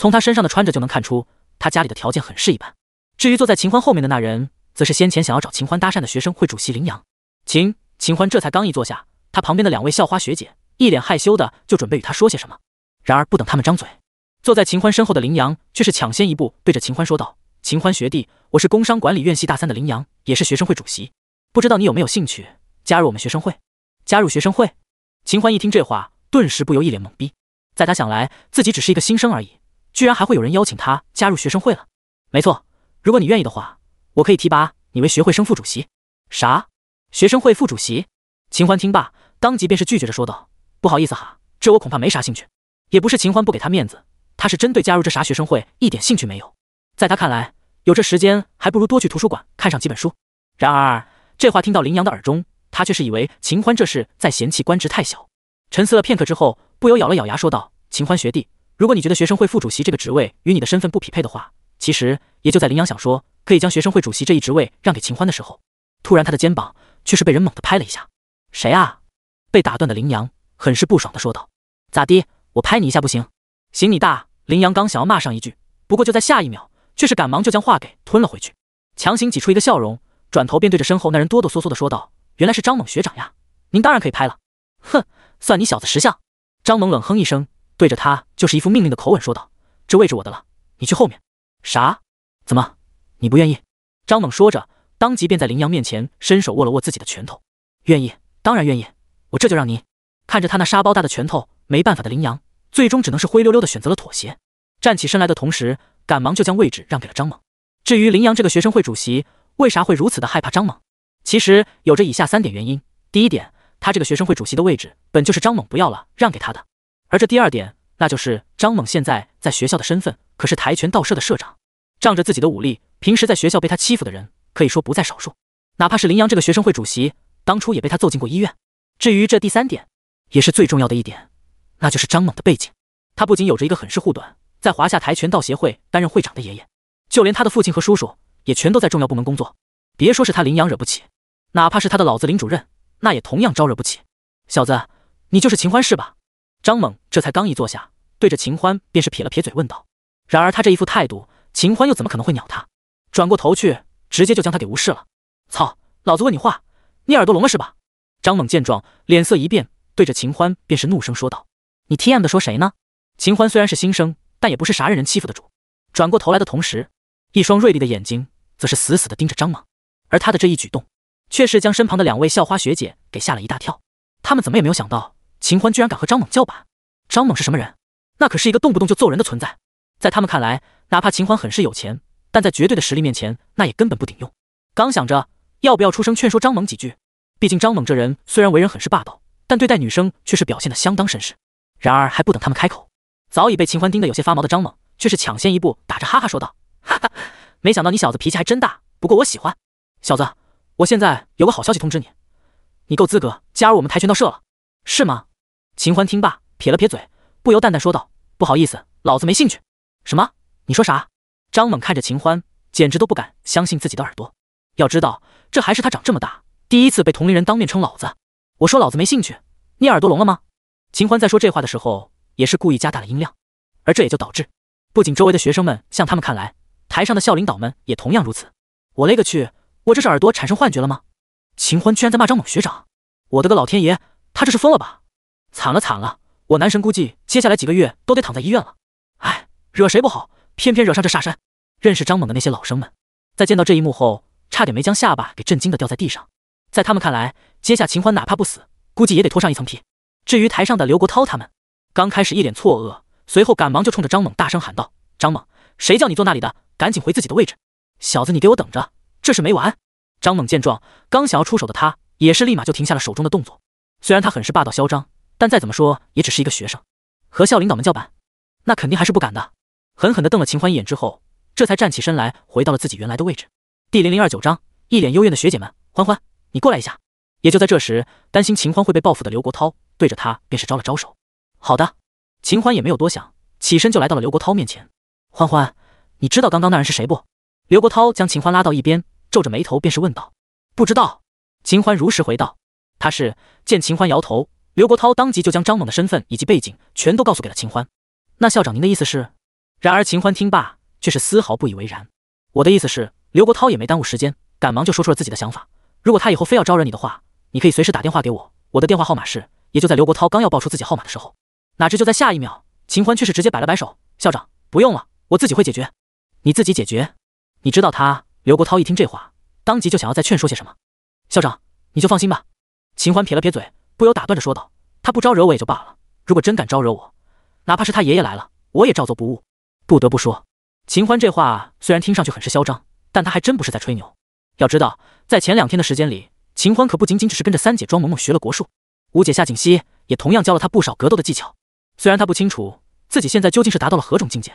从他身上的穿着就能看出，他家里的条件很是一般。至于坐在秦欢后面的那人，则是先前想要找秦欢搭讪的学生会主席林阳。秦秦欢这才刚一坐下，他旁边的两位校花学姐一脸害羞的就准备与他说些什么，然而不等他们张嘴，坐在秦欢身后的林阳却是抢先一步，对着秦欢说道：“秦欢学弟，我是工商管理院系大三的林阳，也是学生会主席，不知道你有没有兴趣加入我们学生会？加入学生会？”秦欢一听这话，顿时不由一脸懵逼，在他想来，自己只是一个新生而已。居然还会有人邀请他加入学生会了？没错，如果你愿意的话，我可以提拔你为学生会副主席。啥？学生会副主席？秦欢听罢，当即便是拒绝着说道：“不好意思哈，这我恐怕没啥兴趣。也不是秦欢不给他面子，他是真对加入这啥学生会一点兴趣没有。在他看来，有这时间还不如多去图书馆看上几本书。”然而这话听到林阳的耳中，他却是以为秦欢这是在嫌弃官职太小。沉思了片刻之后，不由咬了咬牙说道：“秦欢学弟。”如果你觉得学生会副主席这个职位与你的身份不匹配的话，其实也就在林阳想说可以将学生会主席这一职位让给秦欢的时候，突然他的肩膀却是被人猛地拍了一下。谁啊？被打断的林阳很是不爽的说道：“咋的？我拍你一下不行？行你大！”林阳刚想要骂上一句，不过就在下一秒，却是赶忙就将话给吞了回去，强行挤出一个笑容，转头便对着身后那人哆哆嗦嗦的说道：“原来是张猛学长呀，您当然可以拍了。”哼，算你小子识相。张猛冷哼一声。对着他就是一副命令的口吻说道：“这位置我的了，你去后面。”“啥？怎么？你不愿意？”张猛说着，当即便在林阳面前伸手握了握自己的拳头。“愿意，当然愿意，我这就让你。”看着他那沙包大的拳头，没办法的林阳最终只能是灰溜溜的选择了妥协，站起身来的同时，赶忙就将位置让给了张猛。至于林阳这个学生会主席为啥会如此的害怕张猛，其实有着以下三点原因：第一点，他这个学生会主席的位置本就是张猛不要了让给他的。而这第二点，那就是张猛现在在学校的身份，可是跆拳道社的社长，仗着自己的武力，平时在学校被他欺负的人可以说不在少数。哪怕是林阳这个学生会主席，当初也被他揍进过医院。至于这第三点，也是最重要的一点，那就是张猛的背景。他不仅有着一个很是护短，在华夏跆拳道协会担任会长的爷爷，就连他的父亲和叔叔也全都在重要部门工作。别说是他林阳惹不起，哪怕是他的老子林主任，那也同样招惹不起。小子，你就是秦欢是吧？张猛这才刚一坐下，对着秦欢便是撇了撇嘴，问道：“然而他这一副态度，秦欢又怎么可能会鸟他？转过头去，直接就将他给无视了。”操，老子问你话，你耳朵聋了是吧？张猛见状，脸色一变，对着秦欢便是怒声说道：“你 TM 的说谁呢？”秦欢虽然是新生，但也不是啥任人欺负的主。转过头来的同时，一双锐利的眼睛则是死死地盯着张猛。而他的这一举动，却是将身旁的两位校花学姐给吓了一大跳。他们怎么也没有想到。秦欢居然敢和张猛叫板！张猛是什么人？那可是一个动不动就揍人的存在。在他们看来，哪怕秦欢很是有钱，但在绝对的实力面前，那也根本不顶用。刚想着要不要出声劝说张猛几句，毕竟张猛这人虽然为人很是霸道，但对待女生却是表现得相当绅士。然而还不等他们开口，早已被秦欢盯得有些发毛的张猛却是抢先一步，打着哈哈说道：“哈哈，没想到你小子脾气还真大，不过我喜欢。小子，我现在有个好消息通知你，你够资格加入我们跆拳道社了，是吗？”秦欢听罢，撇了撇嘴，不由淡淡说道：“不好意思，老子没兴趣。”“什么？你说啥？”张猛看着秦欢，简直都不敢相信自己的耳朵。要知道，这还是他长这么大第一次被同龄人当面称“老子”。我说：“老子没兴趣。”你耳朵聋了吗？秦欢在说这话的时候，也是故意加大了音量。而这也就导致，不仅周围的学生们向他们看来，台上的校领导们也同样如此。我勒个去！我这是耳朵产生幻觉了吗？秦欢居然在骂张猛学长！我的个老天爷，他这是疯了吧？惨了惨了！我男神估计接下来几个月都得躺在医院了。哎，惹谁不好，偏偏惹上这煞神！认识张猛的那些老生们，在见到这一幕后，差点没将下巴给震惊的掉在地上。在他们看来，接下秦欢哪怕不死，估计也得脱上一层皮。至于台上的刘国涛他们，刚开始一脸错愕，随后赶忙就冲着张猛大声喊道：“张猛，谁叫你坐那里的？赶紧回自己的位置！小子，你给我等着，这事没完！”张猛见状，刚想要出手的他，也是立马就停下了手中的动作。虽然他很是霸道嚣张。但再怎么说也只是一个学生，和校领导们叫板，那肯定还是不敢的。狠狠的瞪了秦欢一眼之后，这才站起身来，回到了自己原来的位置。第零零二九章，一脸幽怨的学姐们，欢欢，你过来一下。也就在这时，担心秦欢会被报复的刘国涛对着他便是招了招手。好的，秦欢也没有多想，起身就来到了刘国涛面前。欢欢，你知道刚刚那人是谁不？刘国涛将秦欢拉到一边，皱着眉头便是问道：“不知道。”秦欢如实回道：“他是。”见秦欢摇头。刘国涛当即就将张猛的身份以及背景全都告诉给了秦欢。那校长，您的意思是？然而秦欢听罢却是丝毫不以为然。我的意思是，刘国涛也没耽误时间，赶忙就说出了自己的想法：如果他以后非要招惹你的话，你可以随时打电话给我，我的电话号码是……也就在刘国涛刚要报出自己号码的时候，哪知就在下一秒，秦欢却是直接摆了摆手：“校长，不用了，我自己会解决。”你自己解决？你知道他？刘国涛一听这话，当即就想要再劝说些什么。校长，你就放心吧。秦欢撇了撇嘴。不由打断着说道：“他不招惹我也就罢了，如果真敢招惹我，哪怕是他爷爷来了，我也照做不误。”不得不说，秦欢这话虽然听上去很是嚣张，但他还真不是在吹牛。要知道，在前两天的时间里，秦欢可不仅仅只是跟着三姐庄萌萌学了国术，五姐夏锦熙也同样教了他不少格斗的技巧。虽然他不清楚自己现在究竟是达到了何种境界，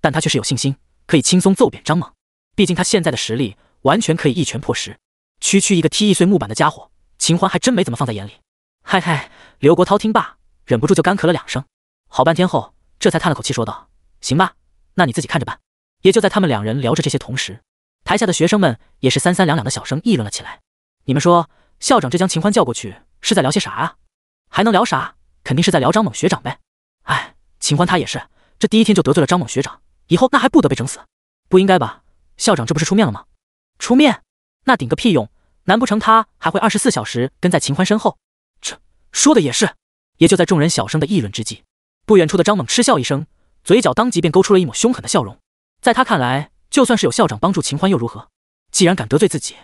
但他却是有信心可以轻松揍扁张猛。毕竟他现在的实力完全可以一拳破十，区区一个踢易碎木板的家伙，秦欢还真没怎么放在眼里。嗨嗨，刘国涛听罢，忍不住就干咳了两声，好半天后，这才叹了口气说道：“行吧，那你自己看着办。”也就在他们两人聊着这些同时，台下的学生们也是三三两两的小声议论了起来：“你们说，校长这将秦欢叫过去，是在聊些啥啊？还能聊啥？肯定是在聊张猛学长呗。”哎，秦欢他也是，这第一天就得罪了张猛学长，以后那还不得被整死？不应该吧？校长这不是出面了吗？出面那顶个屁用？难不成他还会二十四小时跟在秦欢身后？说的也是，也就在众人小声的议论之际，不远处的张猛嗤笑一声，嘴角当即便勾出了一抹凶狠的笑容。在他看来，就算是有校长帮助秦欢又如何？既然敢得罪自己，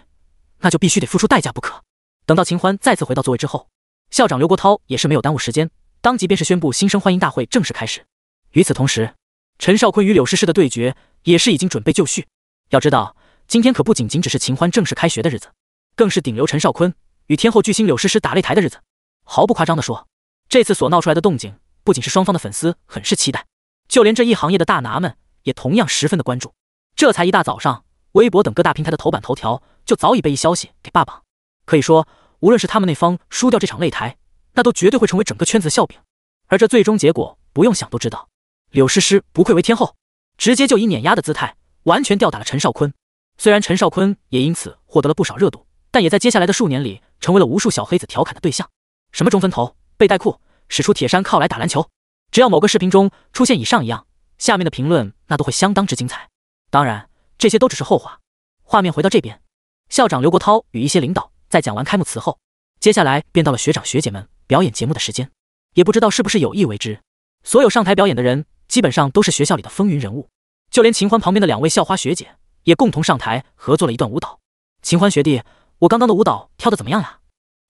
那就必须得付出代价不可。等到秦欢再次回到座位之后，校长刘国涛也是没有耽误时间，当即便是宣布新生欢迎大会正式开始。与此同时，陈少坤与柳诗诗的对决也是已经准备就绪。要知道，今天可不仅仅只是秦欢正式开学的日子，更是顶流陈少坤与天后巨星柳诗诗打擂台的日子。毫不夸张地说，这次所闹出来的动静，不仅是双方的粉丝很是期待，就连这一行业的大拿们也同样十分的关注。这才一大早上，微博等各大平台的头版头条就早已被一消息给霸榜。可以说，无论是他们那方输掉这场擂台，那都绝对会成为整个圈子的笑柄。而这最终结果，不用想都知道。柳诗诗不愧为天后，直接就以碾压的姿态，完全吊打了陈少坤。虽然陈少坤也因此获得了不少热度，但也在接下来的数年里，成为了无数小黑子调侃的对象。什么中分头、背带裤，使出铁山靠来打篮球。只要某个视频中出现以上一样，下面的评论那都会相当之精彩。当然，这些都只是后话。画面回到这边，校长刘国涛与一些领导在讲完开幕词后，接下来便到了学长学姐们表演节目的时间。也不知道是不是有意为之，所有上台表演的人基本上都是学校里的风云人物。就连秦欢旁边的两位校花学姐也共同上台合作了一段舞蹈。秦欢学弟，我刚刚的舞蹈跳的怎么样呀？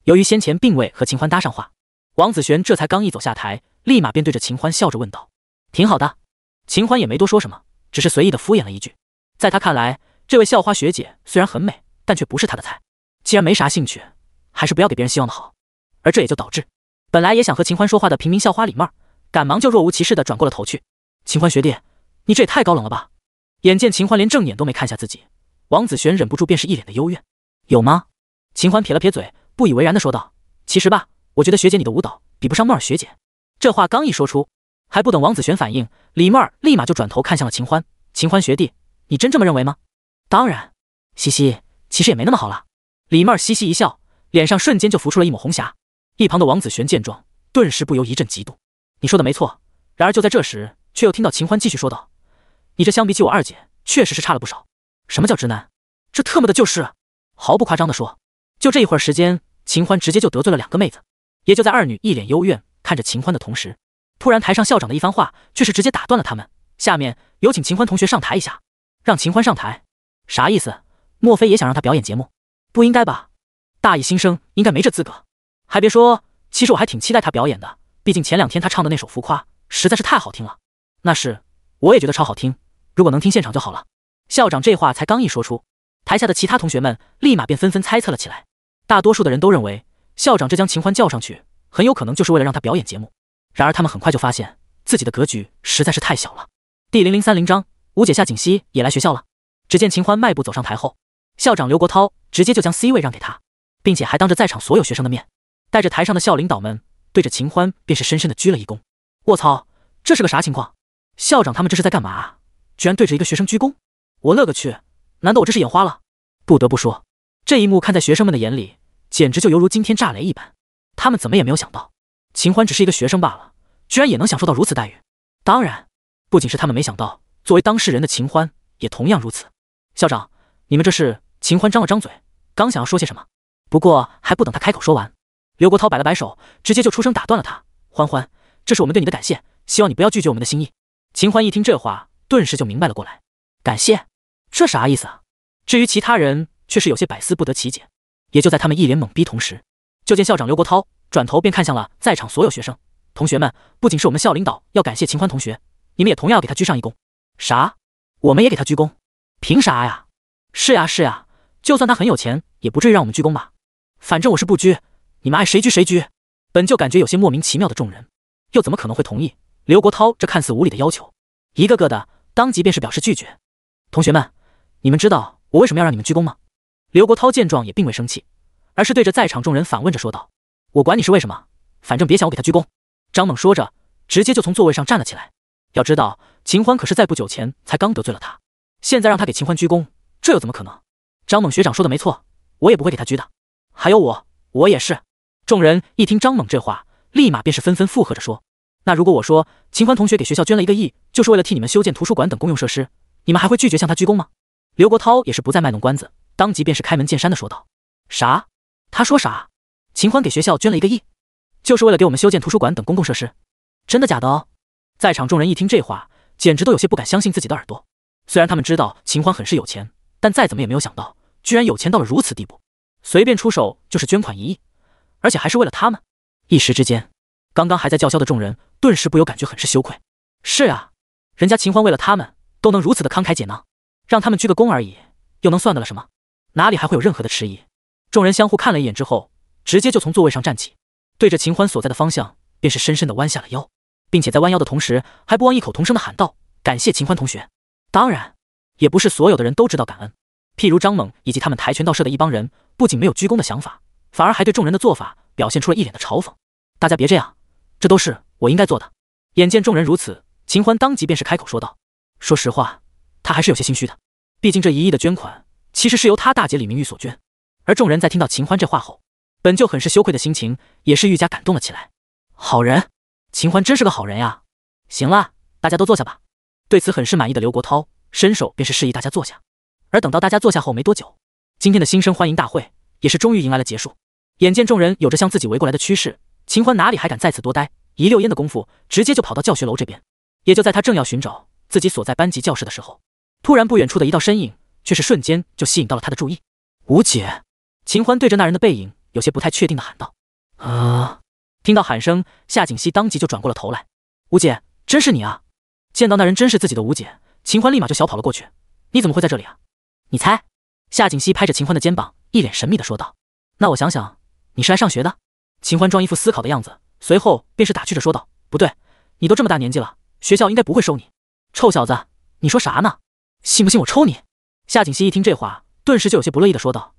由于先前并未和秦欢搭上话，王子璇这才刚一走下台，立马便对着秦欢笑着问道：“挺好的。”秦欢也没多说什么，只是随意的敷衍了一句。在他看来，这位校花学姐虽然很美，但却不是他的菜。既然没啥兴趣，还是不要给别人希望的好。而这也就导致，本来也想和秦欢说话的平民校花李妹，儿，赶忙就若无其事的转过了头去。秦欢学弟，你这也太高冷了吧？眼见秦欢连正眼都没看下自己，王子璇忍不住便是一脸的幽怨：“有吗？”秦欢撇了撇嘴。不以为然的说道：“其实吧，我觉得学姐你的舞蹈比不上沫儿学姐。”这话刚一说出，还不等王子璇反应，李沫儿立马就转头看向了秦欢：“秦欢学弟，你真这么认为吗？”“当然。”“嘻嘻，其实也没那么好了。”李沫儿嘻嘻一笑，脸上瞬间就浮出了一抹红霞。一旁的王子璇见状，顿时不由一阵嫉妒。“你说的没错。”然而就在这时，却又听到秦欢继续说道：“你这相比起我二姐，确实是差了不少。”“什么叫直男？这特么的就是！”毫不夸张的说。就这一会儿时间，秦欢直接就得罪了两个妹子。也就在二女一脸幽怨看着秦欢的同时，突然台上校长的一番话却是直接打断了他们。下面有请秦欢同学上台一下，让秦欢上台，啥意思？莫非也想让他表演节目？不应该吧，大一新生应该没这资格。还别说，其实我还挺期待他表演的，毕竟前两天他唱的那首《浮夸》实在是太好听了。那是，我也觉得超好听，如果能听现场就好了。校长这话才刚一说出，台下的其他同学们立马便纷纷猜测了起来。大多数的人都认为，校长这将秦欢叫上去，很有可能就是为了让他表演节目。然而，他们很快就发现自己的格局实在是太小了。第零零三零章，吴姐夏锦熙也来学校了。只见秦欢迈步走上台后，校长刘国涛直接就将 C 位让给他，并且还当着在场所有学生的面，带着台上的校领导们，对着秦欢便是深深的鞠了一躬。卧槽，这是个啥情况？校长他们这是在干嘛？居然对着一个学生鞠躬？我勒个去，难道我这是眼花了？不得不说。这一幕看在学生们的眼里，简直就犹如惊天炸雷一般。他们怎么也没有想到，秦欢只是一个学生罢了，居然也能享受到如此待遇。当然，不仅是他们没想到，作为当事人的秦欢也同样如此。校长，你们这是……秦欢张了张嘴，刚想要说些什么，不过还不等他开口说完，刘国涛摆了摆手，直接就出声打断了他：“欢欢，这是我们对你的感谢，希望你不要拒绝我们的心意。”秦欢一听这话，顿时就明白了过来：“感谢？这啥意思啊？”至于其他人。却是有些百思不得其解。也就在他们一脸懵逼同时，就见校长刘国涛转头便看向了在场所有学生。同学们，不仅是我们校领导要感谢秦欢同学，你们也同样要给他鞠上一躬。啥？我们也给他鞠躬？凭啥呀？是呀是呀，就算他很有钱，也不至于让我们鞠躬吧？反正我是不鞠，你们爱谁鞠谁鞠。本就感觉有些莫名其妙的众人，又怎么可能会同意刘国涛这看似无理的要求？一个个的当即便是表示拒绝。同学们，你们知道我为什么要让你们鞠躬吗？刘国涛见状也并未生气，而是对着在场众人反问着说道：“我管你是为什么，反正别想我给他鞠躬。”张猛说着，直接就从座位上站了起来。要知道，秦欢可是在不久前才刚得罪了他，现在让他给秦欢鞠躬，这又怎么可能？张猛学长说的没错，我也不会给他鞠的。还有我，我也是。众人一听张猛这话，立马便是纷纷附和着说：“那如果我说秦欢同学给学校捐了一个亿，就是为了替你们修建图书馆等公用设施，你们还会拒绝向他鞠躬吗？”刘国涛也是不再卖弄关子。当即便是开门见山的说道：“啥？他说啥？秦欢给学校捐了一个亿，就是为了给我们修建图书馆等公共设施？真的假的哦？”在场众人一听这话，简直都有些不敢相信自己的耳朵。虽然他们知道秦欢很是有钱，但再怎么也没有想到，居然有钱到了如此地步，随便出手就是捐款一亿，而且还是为了他们。一时之间，刚刚还在叫嚣的众人，顿时不由感觉很是羞愧。是啊，人家秦欢为了他们都能如此的慷慨解囊，让他们鞠个躬而已，又能算得了什么？哪里还会有任何的迟疑？众人相互看了一眼之后，直接就从座位上站起，对着秦欢所在的方向，便是深深地弯下了腰，并且在弯腰的同时，还不忘异口同声的喊道：“感谢秦欢同学！”当然，也不是所有的人都知道感恩，譬如张猛以及他们跆拳道社的一帮人，不仅没有鞠躬的想法，反而还对众人的做法表现出了一脸的嘲讽。“大家别这样，这都是我应该做的。”眼见众人如此，秦欢当即便是开口说道：“说实话，他还是有些心虚的，毕竟这一亿的捐款。”其实是由他大姐李明玉所捐，而众人在听到秦欢这话后，本就很是羞愧的心情也是愈加感动了起来。好人，秦欢真是个好人呀！行了，大家都坐下吧。对此很是满意的刘国涛伸手便是示意大家坐下。而等到大家坐下后没多久，今天的新生欢迎大会也是终于迎来了结束。眼见众人有着向自己围过来的趋势，秦欢哪里还敢在此多待？一溜烟的功夫，直接就跑到教学楼这边。也就在他正要寻找自己所在班级教室的时候，突然不远处的一道身影。却是瞬间就吸引到了他的注意。吴姐，秦欢对着那人的背影有些不太确定的喊道：“啊！”听到喊声，夏锦熙当即就转过了头来。吴姐，真是你啊！见到那人真是自己的吴姐，秦欢立马就小跑了过去。你怎么会在这里啊？你猜？夏锦熙拍着秦欢的肩膀，一脸神秘的说道：“那我想想，你是来上学的？”秦欢装一副思考的样子，随后便是打趣着说道：“不对，你都这么大年纪了，学校应该不会收你。”臭小子，你说啥呢？信不信我抽你？夏锦溪一听这话，顿时就有些不乐意的说道：“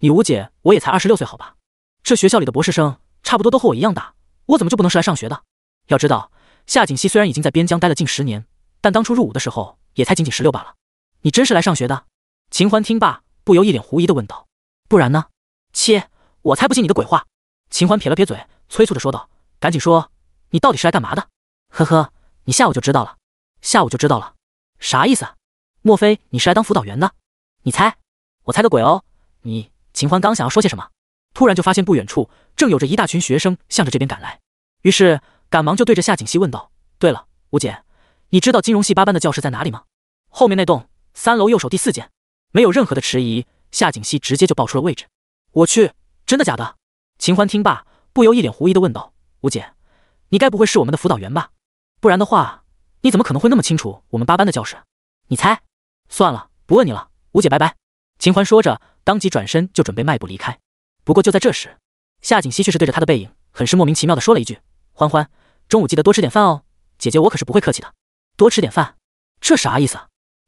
你吴姐，我也才二十六岁，好吧？这学校里的博士生差不多都和我一样大，我怎么就不能是来上学的？要知道，夏锦溪虽然已经在边疆待了近十年，但当初入伍的时候也才仅仅十六罢了。”“你真是来上学的？”秦欢听罢，不由一脸狐疑的问道。“不然呢？”“切，我才不信你的鬼话！”秦欢撇了撇嘴，催促着说道：“赶紧说，你到底是来干嘛的？”“呵呵，你下午就知道了，下午就知道了，啥意思？”啊？莫非你是来当辅导员的？你猜，我猜个鬼哦！你秦欢刚想要说些什么，突然就发现不远处正有着一大群学生向着这边赶来，于是赶忙就对着夏锦溪问道：“对了，吴姐，你知道金融系八班的教室在哪里吗？后面那栋，三楼右手第四间。”没有任何的迟疑，夏锦溪直接就报出了位置。我去，真的假的？秦欢听罢，不由一脸狐疑的问道：“吴姐，你该不会是我们的辅导员吧？不然的话，你怎么可能会那么清楚我们八班的教室？你猜。”算了，不问你了，吴姐，拜拜。秦欢说着，当即转身就准备迈步离开。不过就在这时，夏锦熙却是对着他的背影，很是莫名其妙的说了一句：“欢欢，中午记得多吃点饭哦，姐姐我可是不会客气的。”多吃点饭，这啥意思？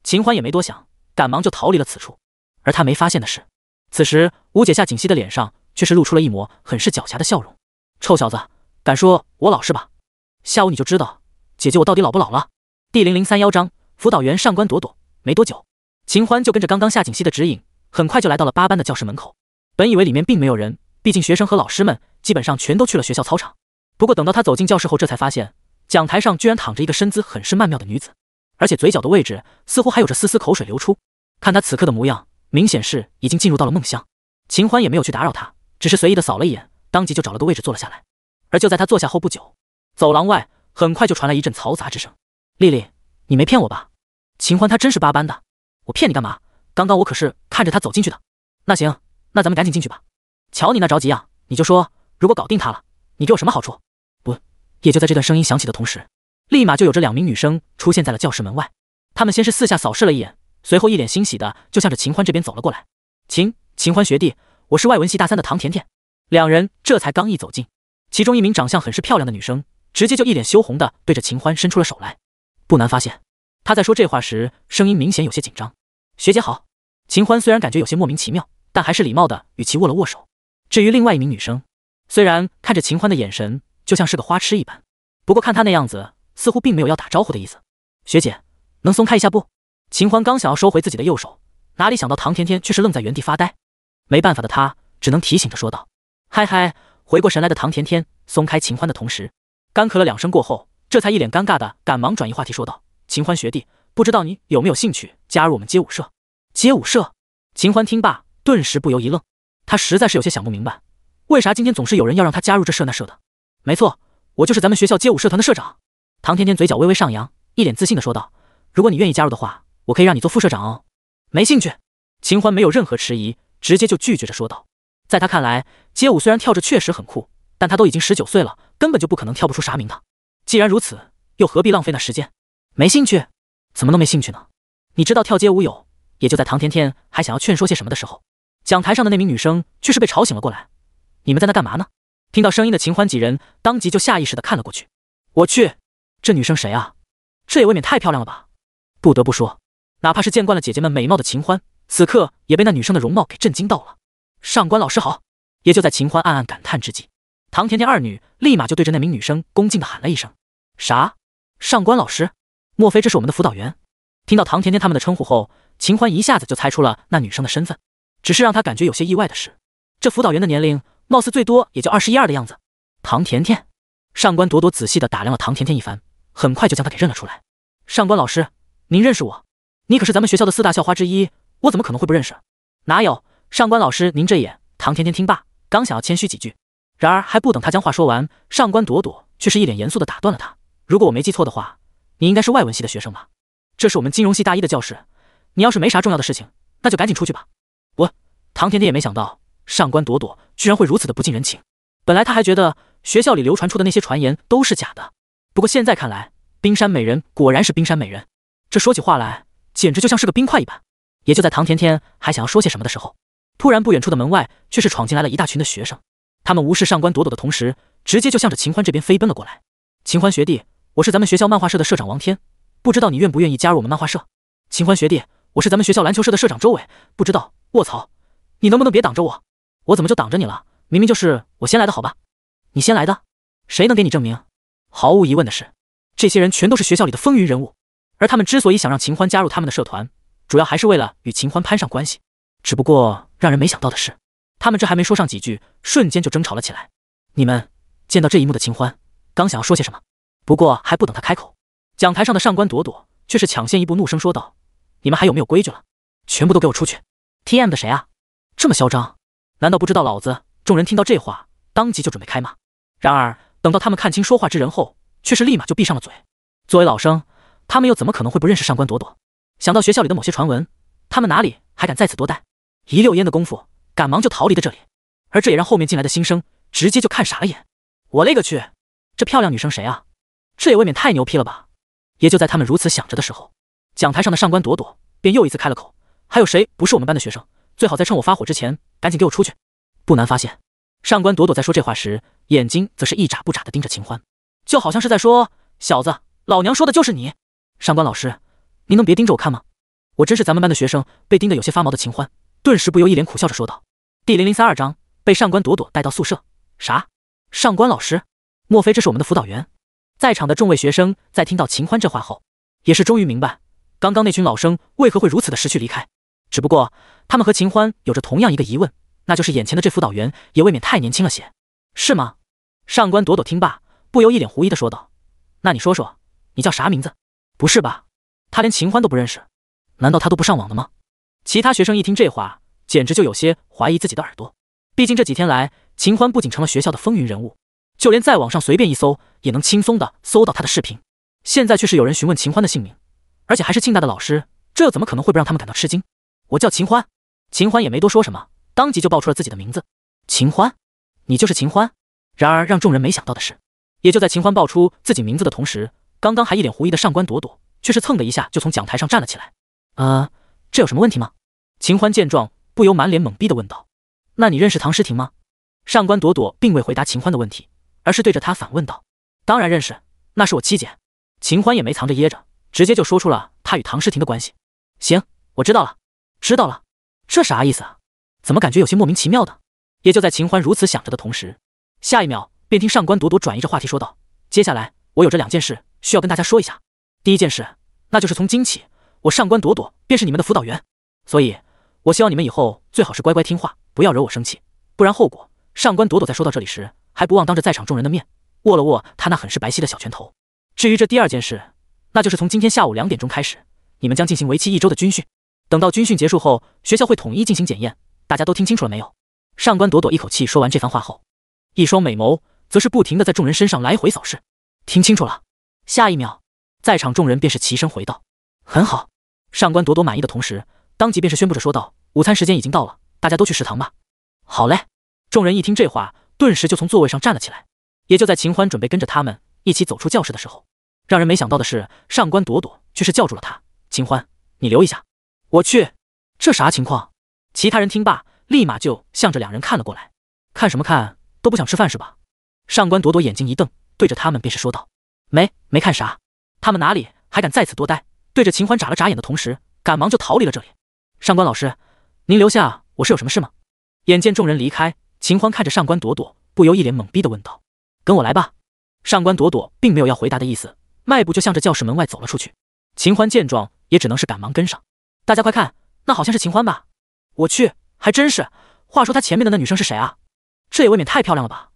秦欢也没多想，赶忙就逃离了此处。而他没发现的是，此时吴姐夏锦熙的脸上却是露出了一抹很是狡黠的笑容：“臭小子，敢说我老是吧？下午你就知道，姐姐我到底老不老了。”第零零三幺章：辅导员上官朵朵。没多久，秦欢就跟着刚刚夏锦溪的指引，很快就来到了八班的教室门口。本以为里面并没有人，毕竟学生和老师们基本上全都去了学校操场。不过等到他走进教室后，这才发现讲台上居然躺着一个身姿很是曼妙的女子，而且嘴角的位置似乎还有着丝丝口水流出。看她此刻的模样，明显是已经进入到了梦乡。秦欢也没有去打扰她，只是随意的扫了一眼，当即就找了个位置坐了下来。而就在他坐下后不久，走廊外很快就传来一阵嘈杂之声。“丽丽，你没骗我吧？”秦欢，他真是八班的，我骗你干嘛？刚刚我可是看着他走进去的。那行，那咱们赶紧进去吧。瞧你那着急样，你就说，如果搞定他了，你给我什么好处？不，也就在这段声音响起的同时，立马就有着两名女生出现在了教室门外。她们先是四下扫视了一眼，随后一脸欣喜的就向着秦欢这边走了过来。秦秦欢学弟，我是外文系大三的唐甜甜。两人这才刚一走近，其中一名长相很是漂亮的女生直接就一脸羞红的对着秦欢伸出了手来。不难发现。他在说这话时，声音明显有些紧张。学姐好，秦欢虽然感觉有些莫名其妙，但还是礼貌的与其握了握手。至于另外一名女生，虽然看着秦欢的眼神就像是个花痴一般，不过看她那样子，似乎并没有要打招呼的意思。学姐，能松开一下不？秦欢刚想要收回自己的右手，哪里想到唐甜甜却是愣在原地发呆。没办法的他，只能提醒着说道：“嗨嗨！”回过神来的唐甜甜松开秦欢的同时，干咳了两声过后，这才一脸尴尬的赶忙转移话题说道。秦欢学弟，不知道你有没有兴趣加入我们街舞社？街舞社？秦欢听罢，顿时不由一愣，他实在是有些想不明白，为啥今天总是有人要让他加入这社那社的？没错，我就是咱们学校街舞社团的社长。唐天天嘴角微微上扬，一脸自信的说道：“如果你愿意加入的话，我可以让你做副社长哦。”没兴趣。秦欢没有任何迟疑，直接就拒绝着说道：“在他看来，街舞虽然跳着确实很酷，但他都已经十九岁了，根本就不可能跳不出啥名堂。既然如此，又何必浪费那时间？”没兴趣，怎么能没兴趣呢？你知道跳街舞有……也就在唐甜甜还想要劝说些什么的时候，讲台上的那名女生却是被吵醒了过来。你们在那干嘛呢？听到声音的秦欢几人当即就下意识的看了过去。我去，这女生谁啊？这也未免太漂亮了吧！不得不说，哪怕是见惯了姐姐们美貌的秦欢，此刻也被那女生的容貌给震惊到了。上官老师好！也就在秦欢暗暗感叹之际，唐甜甜二女立马就对着那名女生恭敬的喊了一声：“啥？上官老师？”莫非这是我们的辅导员？听到唐甜甜他们的称呼后，秦欢一下子就猜出了那女生的身份。只是让他感觉有些意外的是，这辅导员的年龄，貌似最多也就二十一二的样子。唐甜甜，上官朵朵仔细的打量了唐甜甜一番，很快就将她给认了出来。上官老师，您认识我？你可是咱们学校的四大校花之一，我怎么可能会不认识？哪有，上官老师您这也……唐甜甜听罢，刚想要谦虚几句，然而还不等他将话说完，上官朵朵却是一脸严肃的打断了他：“如果我没记错的话。”你应该是外文系的学生吧？这是我们金融系大一的教室，你要是没啥重要的事情，那就赶紧出去吧。我唐甜甜也没想到上官朵朵居然会如此的不近人情。本来她还觉得学校里流传出的那些传言都是假的，不过现在看来，冰山美人果然是冰山美人，这说起话来简直就像是个冰块一般。也就在唐甜甜还想要说些什么的时候，突然不远处的门外却是闯进来了一大群的学生，他们无视上官朵朵的同时，直接就向着秦欢这边飞奔了过来。秦欢学弟。我是咱们学校漫画社的社长王天，不知道你愿不愿意加入我们漫画社？秦欢学弟，我是咱们学校篮球社的社长周伟，不知道卧槽，你能不能别挡着我？我怎么就挡着你了？明明就是我先来的好吧？你先来的？谁能给你证明？毫无疑问的是，这些人全都是学校里的风云人物，而他们之所以想让秦欢加入他们的社团，主要还是为了与秦欢攀上关系。只不过让人没想到的是，他们这还没说上几句，瞬间就争吵了起来。你们见到这一幕的秦欢，刚想要说些什么？不过还不等他开口，讲台上的上官朵朵却是抢先一步，怒声说道：“你们还有没有规矩了？全部都给我出去！”T.M 的谁啊？这么嚣张？难道不知道老子？”众人听到这话，当即就准备开骂。然而等到他们看清说话之人后，却是立马就闭上了嘴。作为老生，他们又怎么可能会不认识上官朵朵？想到学校里的某些传闻，他们哪里还敢在此多待？一溜烟的功夫，赶忙就逃离了这里。而这也让后面进来的新生直接就看傻了眼：“我勒个去，这漂亮女生谁啊？”这也未免太牛批了吧！也就在他们如此想着的时候，讲台上的上官朵朵便又一次开了口：“还有谁不是我们班的学生？最好在趁我发火之前赶紧给我出去！”不难发现，上官朵朵在说这话时，眼睛则是一眨不眨的盯着秦欢，就好像是在说：“小子，老娘说的就是你！”上官老师，您能别盯着我看吗？我真是咱们班的学生，被盯得有些发毛的秦欢，顿时不由一脸苦笑着说道：“第零零三二章被上官朵朵带到宿舍。啥？上官老师？莫非这是我们的辅导员？”在场的众位学生在听到秦欢这话后，也是终于明白，刚刚那群老生为何会如此的识趣离开。只不过，他们和秦欢有着同样一个疑问，那就是眼前的这辅导员也未免太年轻了些，是吗？上官朵朵听罢，不由一脸狐疑的说道：“那你说说，你叫啥名字？不是吧？他连秦欢都不认识？难道他都不上网的吗？”其他学生一听这话，简直就有些怀疑自己的耳朵。毕竟这几天来，秦欢不仅成了学校的风云人物。就连在网上随便一搜，也能轻松的搜到他的视频。现在却是有人询问秦欢的姓名，而且还是庆大的老师，这怎么可能会不让他们感到吃惊？我叫秦欢。秦欢也没多说什么，当即就报出了自己的名字。秦欢，你就是秦欢？然而让众人没想到的是，也就在秦欢报出自己名字的同时，刚刚还一脸狐疑的上官朵朵，却是蹭的一下就从讲台上站了起来。啊，这有什么问题吗？秦欢见状，不由满脸懵逼的问道。那你认识唐诗婷吗？上官朵朵并未回答秦欢的问题。而是对着他反问道：“当然认识，那是我七姐。”秦欢也没藏着掖着，直接就说出了他与唐诗婷的关系。“行，我知道了，知道了。”这啥意思啊？怎么感觉有些莫名其妙的？也就在秦欢如此想着的同时，下一秒便听上官朵朵转移着话题说道：“接下来我有这两件事需要跟大家说一下。第一件事，那就是从今起，我上官朵朵便是你们的辅导员，所以我希望你们以后最好是乖乖听话，不要惹我生气，不然后果……”上官朵朵在说到这里时。还不忘当着在场众人的面握了握他那很是白皙的小拳头。至于这第二件事，那就是从今天下午两点钟开始，你们将进行为期一周的军训。等到军训结束后，学校会统一进行检验。大家都听清楚了没有？上官朵朵一口气说完这番话后，一双美眸则是不停的在众人身上来回扫视。听清楚了！下一秒，在场众人便是齐声回道：“很好。”上官朵朵满意的同时，当即便是宣布着说道：“午餐时间已经到了，大家都去食堂吧。”好嘞！众人一听这话。顿时就从座位上站了起来。也就在秦欢准备跟着他们一起走出教室的时候，让人没想到的是，上官朵朵却是叫住了他：“秦欢，你留一下。”“我去，这啥情况？”其他人听罢，立马就向着两人看了过来。看什么看？都不想吃饭是吧？上官朵朵眼睛一瞪，对着他们便是说道：“没没看啥。”他们哪里还敢在此多待？对着秦欢眨了眨眼的同时，赶忙就逃离了这里。“上官老师，您留下我是有什么事吗？”眼见众人离开。秦欢看着上官朵朵，不由一脸懵逼的问道：“跟我来吧。”上官朵朵并没有要回答的意思，迈步就向着教室门外走了出去。秦欢见状，也只能是赶忙跟上。大家快看，那好像是秦欢吧？我去，还真是！话说他前面的那女生是谁啊？这也未免太漂亮了吧？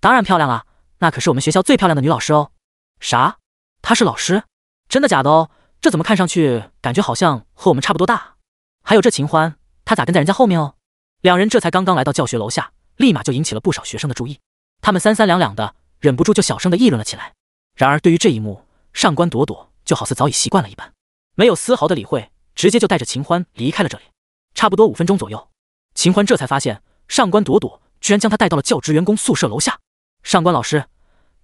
当然漂亮了，那可是我们学校最漂亮的女老师哦。啥？她是老师？真的假的哦？这怎么看上去感觉好像和我们差不多大？还有这秦欢，他咋跟在人家后面哦？两人这才刚刚来到教学楼下。立马就引起了不少学生的注意，他们三三两两的，忍不住就小声的议论了起来。然而对于这一幕，上官朵朵就好似早已习惯了一般，没有丝毫的理会，直接就带着秦欢离开了这里。差不多五分钟左右，秦欢这才发现上官朵朵居然将他带到了教职员工宿舍楼下。上官老师，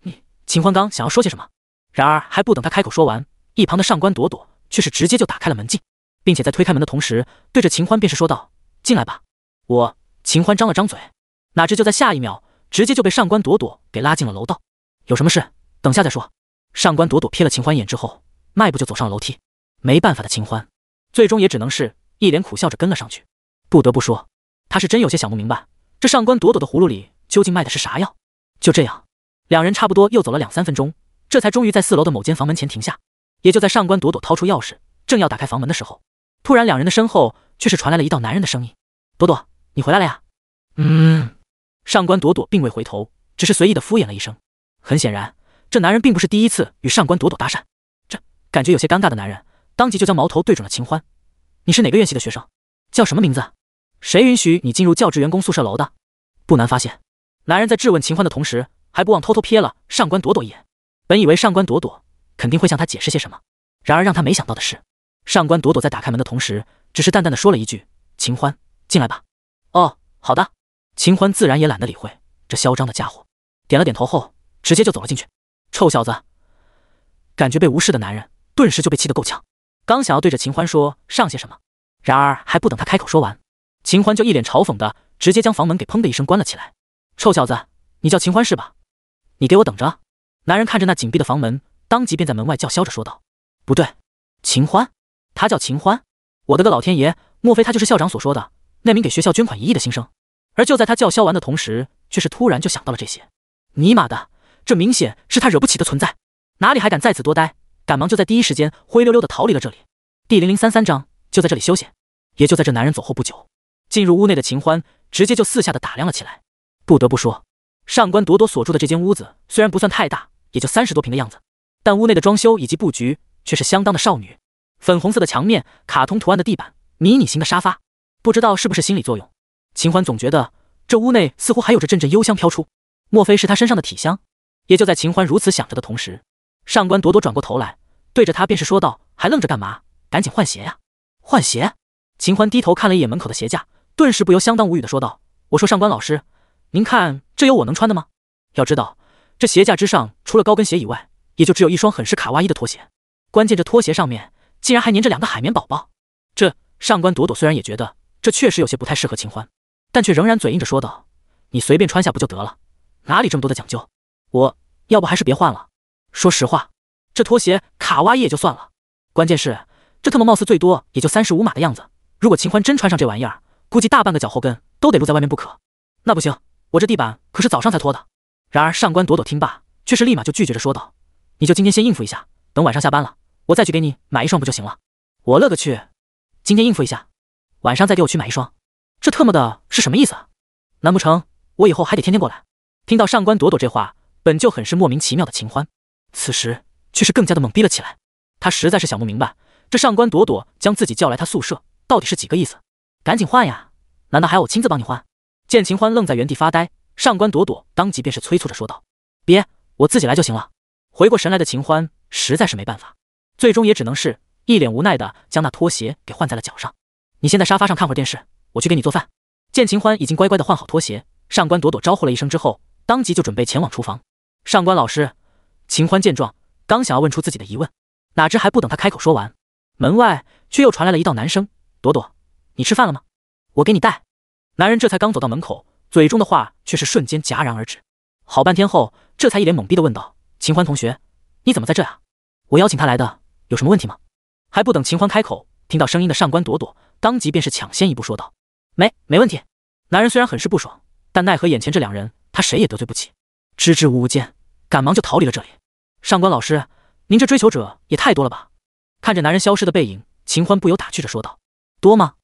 你……秦欢刚想要说些什么，然而还不等他开口说完，一旁的上官朵朵却是直接就打开了门禁，并且在推开门的同时，对着秦欢便是说道：“进来吧。”我……秦欢张了张嘴。哪知就在下一秒，直接就被上官朵朵给拉进了楼道。有什么事，等下再说。上官朵朵瞥了秦欢一眼之后，迈步就走上了楼梯。没办法的秦欢，最终也只能是一脸苦笑着跟了上去。不得不说，他是真有些想不明白，这上官朵朵的葫芦里究竟卖的是啥药。就这样，两人差不多又走了两三分钟，这才终于在四楼的某间房门前停下。也就在上官朵朵掏出钥匙，正要打开房门的时候，突然两人的身后却是传来了一道男人的声音：“朵朵，你回来了呀？”嗯。上官朵朵并未回头，只是随意的敷衍了一声。很显然，这男人并不是第一次与上官朵朵搭讪。这感觉有些尴尬的男人，当即就将矛头对准了秦欢：“你是哪个院系的学生？叫什么名字？谁允许你进入教职员工宿舍楼的？”不难发现，男人在质问秦欢的同时，还不忘偷偷瞥了上官朵朵一眼。本以为上官朵朵肯定会向他解释些什么，然而让他没想到的是，上官朵朵在打开门的同时，只是淡淡的说了一句：“秦欢，进来吧。”“哦，好的。”秦欢自然也懒得理会这嚣张的家伙，点了点头后，直接就走了进去。臭小子，感觉被无视的男人顿时就被气得够呛，刚想要对着秦欢说上些什么，然而还不等他开口说完，秦欢就一脸嘲讽的直接将房门给砰的一声关了起来。臭小子，你叫秦欢是吧？你给我等着！男人看着那紧闭的房门，当即便在门外叫嚣着说道：“不对，秦欢，他叫秦欢！我的个老天爷，莫非他就是校长所说的那名给学校捐款一亿的新生？”而就在他叫嚣完的同时，却是突然就想到了这些。尼玛的，这明显是他惹不起的存在，哪里还敢在此多待？赶忙就在第一时间灰溜溜的逃离了这里。第零零三三章，就在这里休息。也就在这男人走后不久，进入屋内的秦欢直接就四下的打量了起来。不得不说，上官朵朵所住的这间屋子虽然不算太大，也就三十多平的样子，但屋内的装修以及布局却是相当的少女。粉红色的墙面，卡通图案的地板，迷你型的沙发，不知道是不是心理作用。秦欢总觉得这屋内似乎还有着阵阵幽香飘出，莫非是他身上的体香？也就在秦欢如此想着的同时，上官朵朵转过头来，对着他便是说道：“还愣着干嘛？赶紧换鞋呀！”换鞋？秦欢低头看了一眼门口的鞋架，顿时不由相当无语的说道：“我说上官老师，您看这有我能穿的吗？要知道这鞋架之上除了高跟鞋以外，也就只有一双很是卡哇伊的拖鞋，关键这拖鞋上面竟然还粘着两个海绵宝宝！这上官朵朵虽然也觉得这确实有些不太适合秦欢。”但却仍然嘴硬着说道：“你随便穿下不就得了，哪里这么多的讲究？我要不还是别换了。说实话，这拖鞋卡哇伊也就算了，关键是这特么貌似最多也就三十五码的样子。如果秦欢真穿上这玩意儿，估计大半个脚后跟都得露在外面不可。那不行，我这地板可是早上才拖的。”然而上官朵朵听罢，却是立马就拒绝着说道：“你就今天先应付一下，等晚上下班了，我再去给你买一双不就行了？”我勒个去，今天应付一下，晚上再给我去买一双。这特么的是什么意思啊？难不成我以后还得天天过来？听到上官朵朵这话，本就很是莫名其妙的秦欢，此时却是更加的懵逼了起来。他实在是想不明白，这上官朵朵将自己叫来他宿舍，到底是几个意思？赶紧换呀！难道还要我亲自帮你换？见秦欢愣在原地发呆，上官朵朵当即便是催促着说道：“别，我自己来就行了。”回过神来的秦欢实在是没办法，最终也只能是一脸无奈的将那拖鞋给换在了脚上。你先在沙发上看会电视。我去给你做饭。见秦欢已经乖乖的换好拖鞋，上官朵朵招呼了一声之后，当即就准备前往厨房。上官老师，秦欢见状，刚想要问出自己的疑问，哪知还不等他开口说完，门外却又传来了一道男声：“朵朵，你吃饭了吗？我给你带。”男人这才刚走到门口，嘴中的话却是瞬间戛然而止。好半天后，这才一脸懵逼的问道：“秦欢同学，你怎么在这啊？我邀请他来的，有什么问题吗？”还不等秦欢开口，听到声音的上官朵朵当即便是抢先一步说道。没没问题。男人虽然很是不爽，但奈何眼前这两人，他谁也得罪不起，支支吾吾间，赶忙就逃离了这里。上官老师，您这追求者也太多了吧？看着男人消失的背影，秦欢不由打趣着说道：“多吗？”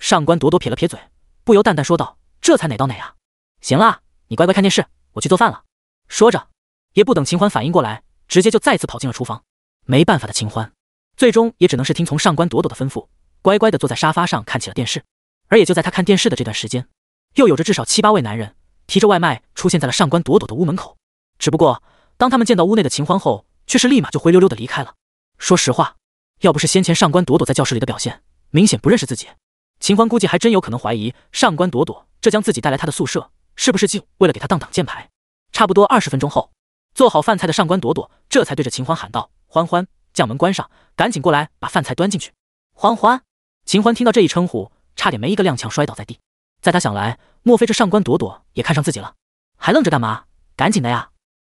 上官朵朵撇了撇嘴，不由淡淡说道：“这才哪到哪啊！”行啦，你乖乖看电视，我去做饭了。”说着，也不等秦欢反应过来，直接就再次跑进了厨房。没办法的秦欢，最终也只能是听从上官朵朵的吩咐，乖乖的坐在沙发上看起了电视。而也就在他看电视的这段时间，又有着至少七八位男人提着外卖出现在了上官朵朵的屋门口。只不过，当他们见到屋内的秦欢后，却是立马就灰溜溜的离开了。说实话，要不是先前上官朵朵在教室里的表现明显不认识自己，秦欢估计还真有可能怀疑上官朵朵这将自己带来他的宿舍是不是就为了给他当挡箭牌。差不多二十分钟后，做好饭菜的上官朵朵这才对着秦欢喊道：“欢欢，将门关上，赶紧过来把饭菜端进去。”欢欢，秦欢听到这一称呼。差点没一个踉跄摔倒在地，在他想来，莫非这上官朵朵也看上自己了？还愣着干嘛？赶紧的呀！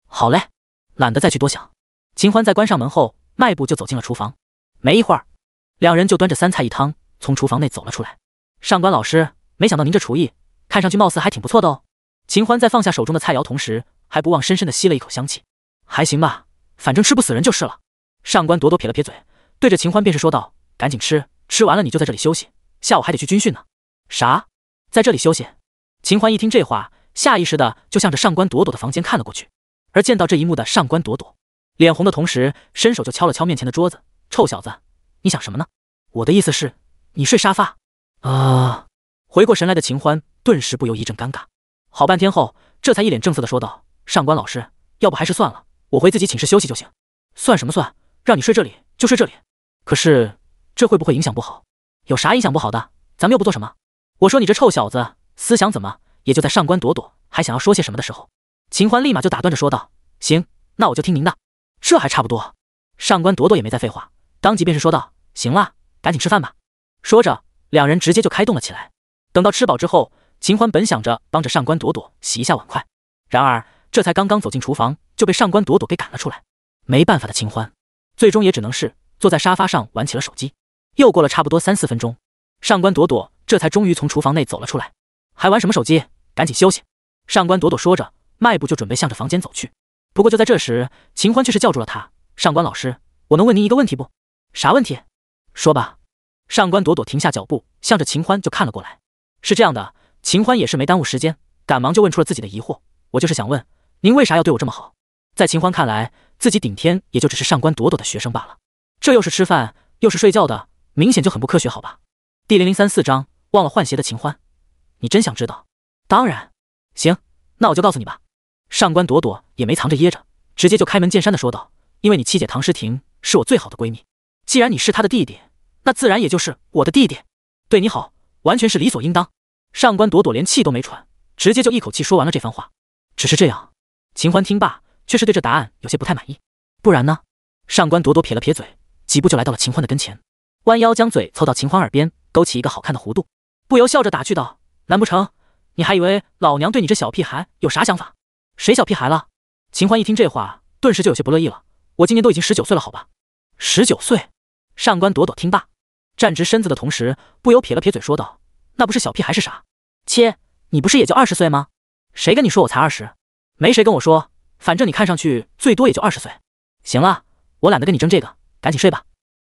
好嘞，懒得再去多想。秦欢在关上门后，迈步就走进了厨房。没一会儿，两人就端着三菜一汤从厨房内走了出来。上官老师，没想到您这厨艺，看上去貌似还挺不错的哦。秦欢在放下手中的菜肴同时，还不忘深深的吸了一口香气。还行吧，反正吃不死人就是了。上官朵朵撇了撇嘴，对着秦欢便是说道：“赶紧吃，吃完了你就在这里休息。”下午还得去军训呢，啥？在这里休息？秦欢一听这话，下意识的就向着上官朵朵的房间看了过去。而见到这一幕的上官朵朵，脸红的同时，伸手就敲了敲面前的桌子：“臭小子，你想什么呢？我的意思是，你睡沙发。”啊！回过神来的秦欢顿时不由一阵尴尬，好半天后，这才一脸正色的说道：“上官老师，要不还是算了，我回自己寝室休息就行。”算什么算？让你睡这里就睡这里，可是这会不会影响不好？有啥影响不好的？咱们又不做什么？我说你这臭小子，思想怎么也就在上官朵朵还想要说些什么的时候，秦欢立马就打断着说道：“行，那我就听您的，这还差不多。”上官朵朵也没再废话，当即便是说道：“行了，赶紧吃饭吧。”说着，两人直接就开动了起来。等到吃饱之后，秦欢本想着帮着上官朵朵洗一下碗筷，然而这才刚刚走进厨房，就被上官朵朵给赶了出来。没办法的秦欢，最终也只能是坐在沙发上玩起了手机。又过了差不多三四分钟，上官朵朵这才终于从厨房内走了出来，还玩什么手机？赶紧休息！上官朵朵说着，迈步就准备向着房间走去。不过就在这时，秦欢却是叫住了他：“上官老师，我能问您一个问题不？啥问题？说吧。”上官朵朵停下脚步，向着秦欢就看了过来。是这样的，秦欢也是没耽误时间，赶忙就问出了自己的疑惑：“我就是想问，您为啥要对我这么好？”在秦欢看来，自己顶天也就只是上官朵朵的学生罢了，这又是吃饭，又是睡觉的。明显就很不科学，好吧。第零零三四章，忘了换鞋的秦欢，你真想知道？当然，行，那我就告诉你吧。上官朵朵也没藏着掖着，直接就开门见山的说道：“因为你七姐唐诗婷是我最好的闺蜜，既然你是她的弟弟，那自然也就是我的弟弟，对你好完全是理所应当。”上官朵朵连气都没喘，直接就一口气说完了这番话。只是这样，秦欢听罢却是对这答案有些不太满意。不然呢？上官朵朵撇了撇嘴，几步就来到了秦欢的跟前。弯腰将嘴凑到秦欢耳边，勾起一个好看的弧度，不由笑着打趣道：“难不成你还以为老娘对你这小屁孩有啥想法？谁小屁孩了？”秦欢一听这话，顿时就有些不乐意了：“我今年都已经十九岁了，好吧，十九岁。”上官朵朵听罢，站直身子的同时，不由撇了撇嘴说道：“那不是小屁孩是啥？切，你不是也就二十岁吗？谁跟你说我才二十？没谁跟我说，反正你看上去最多也就二十岁。行了，我懒得跟你争这个，赶紧睡吧。”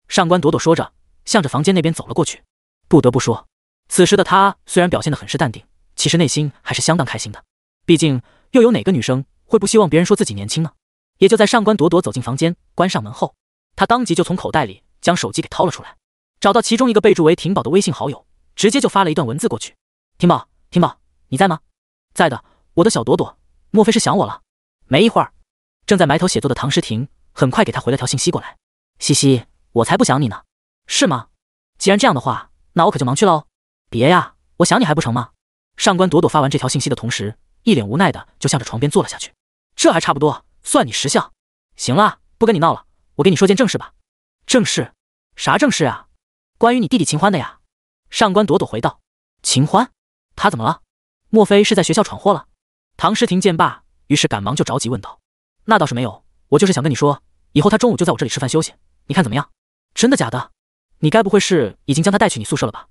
上官朵朵说着。向着房间那边走了过去。不得不说，此时的他虽然表现得很是淡定，其实内心还是相当开心的。毕竟，又有哪个女生会不希望别人说自己年轻呢？也就在上官朵朵走进房间、关上门后，他当即就从口袋里将手机给掏了出来，找到其中一个备注为“婷宝”的微信好友，直接就发了一段文字过去：“婷宝，婷宝，你在吗？在的，我的小朵朵，莫非是想我了？”没一会儿，正在埋头写作的唐诗婷很快给他回了条信息过来：“嘻嘻，我才不想你呢。”是吗？既然这样的话，那我可就忙去喽。别呀，我想你还不成吗？上官朵朵发完这条信息的同时，一脸无奈的就向着床边坐了下去。这还差不多，算你识相。行了，不跟你闹了，我给你说件正事吧。正事？啥正事啊？关于你弟弟秦欢的呀？上官朵朵回道。秦欢，他怎么了？莫非是在学校闯祸了？唐诗婷见罢，于是赶忙就着急问道。那倒是没有，我就是想跟你说，以后他中午就在我这里吃饭休息，你看怎么样？真的假的？你该不会是已经将他带去你宿舍了吧？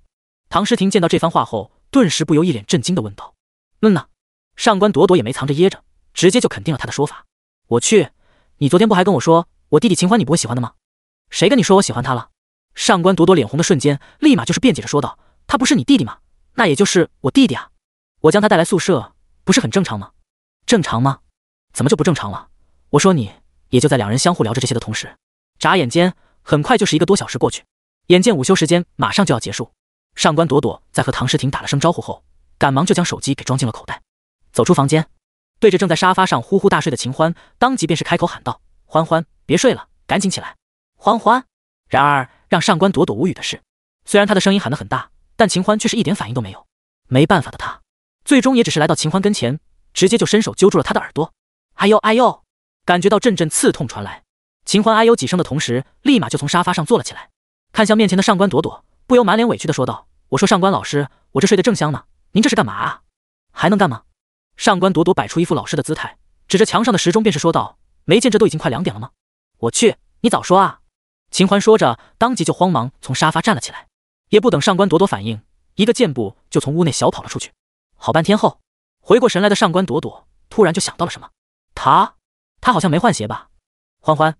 唐诗婷见到这番话后，顿时不由一脸震惊的问道：“嗯呢？”上官朵朵也没藏着掖着，直接就肯定了他的说法。“我去，你昨天不还跟我说我弟弟秦欢你不会喜欢的吗？谁跟你说我喜欢他了？”上官朵朵脸红的瞬间，立马就是辩解着说道：“他不是你弟弟吗？那也就是我弟弟啊，我将他带来宿舍不是很正常吗？正常吗？怎么就不正常了？我说你……”也就在两人相互聊着这些的同时，眨眼间，很快就是一个多小时过去。眼见午休时间马上就要结束，上官朵朵在和唐诗婷打了声招呼后，赶忙就将手机给装进了口袋，走出房间，对着正在沙发上呼呼大睡的秦欢，当即便是开口喊道：“欢欢，别睡了，赶紧起来！”欢欢。然而让上官朵朵无语的是，虽然她的声音喊得很大，但秦欢却是一点反应都没有。没办法的她，最终也只是来到秦欢跟前，直接就伸手揪住了他的耳朵。哎呦哎呦！感觉到阵阵刺痛传来，秦欢哎呦几声的同时，立马就从沙发上坐了起来。看向面前的上官朵朵，不由满脸委屈的说道：“我说上官老师，我这睡得正香呢，您这是干嘛啊？还能干吗？”上官朵朵摆出一副老师的姿态，指着墙上的时钟便是说道：“没见这都已经快两点了吗？”我去，你早说啊！”秦欢说着，当即就慌忙从沙发站了起来，也不等上官朵朵反应，一个箭步就从屋内小跑了出去。好半天后，回过神来的上官朵朵突然就想到了什么：“他，他好像没换鞋吧？”欢欢，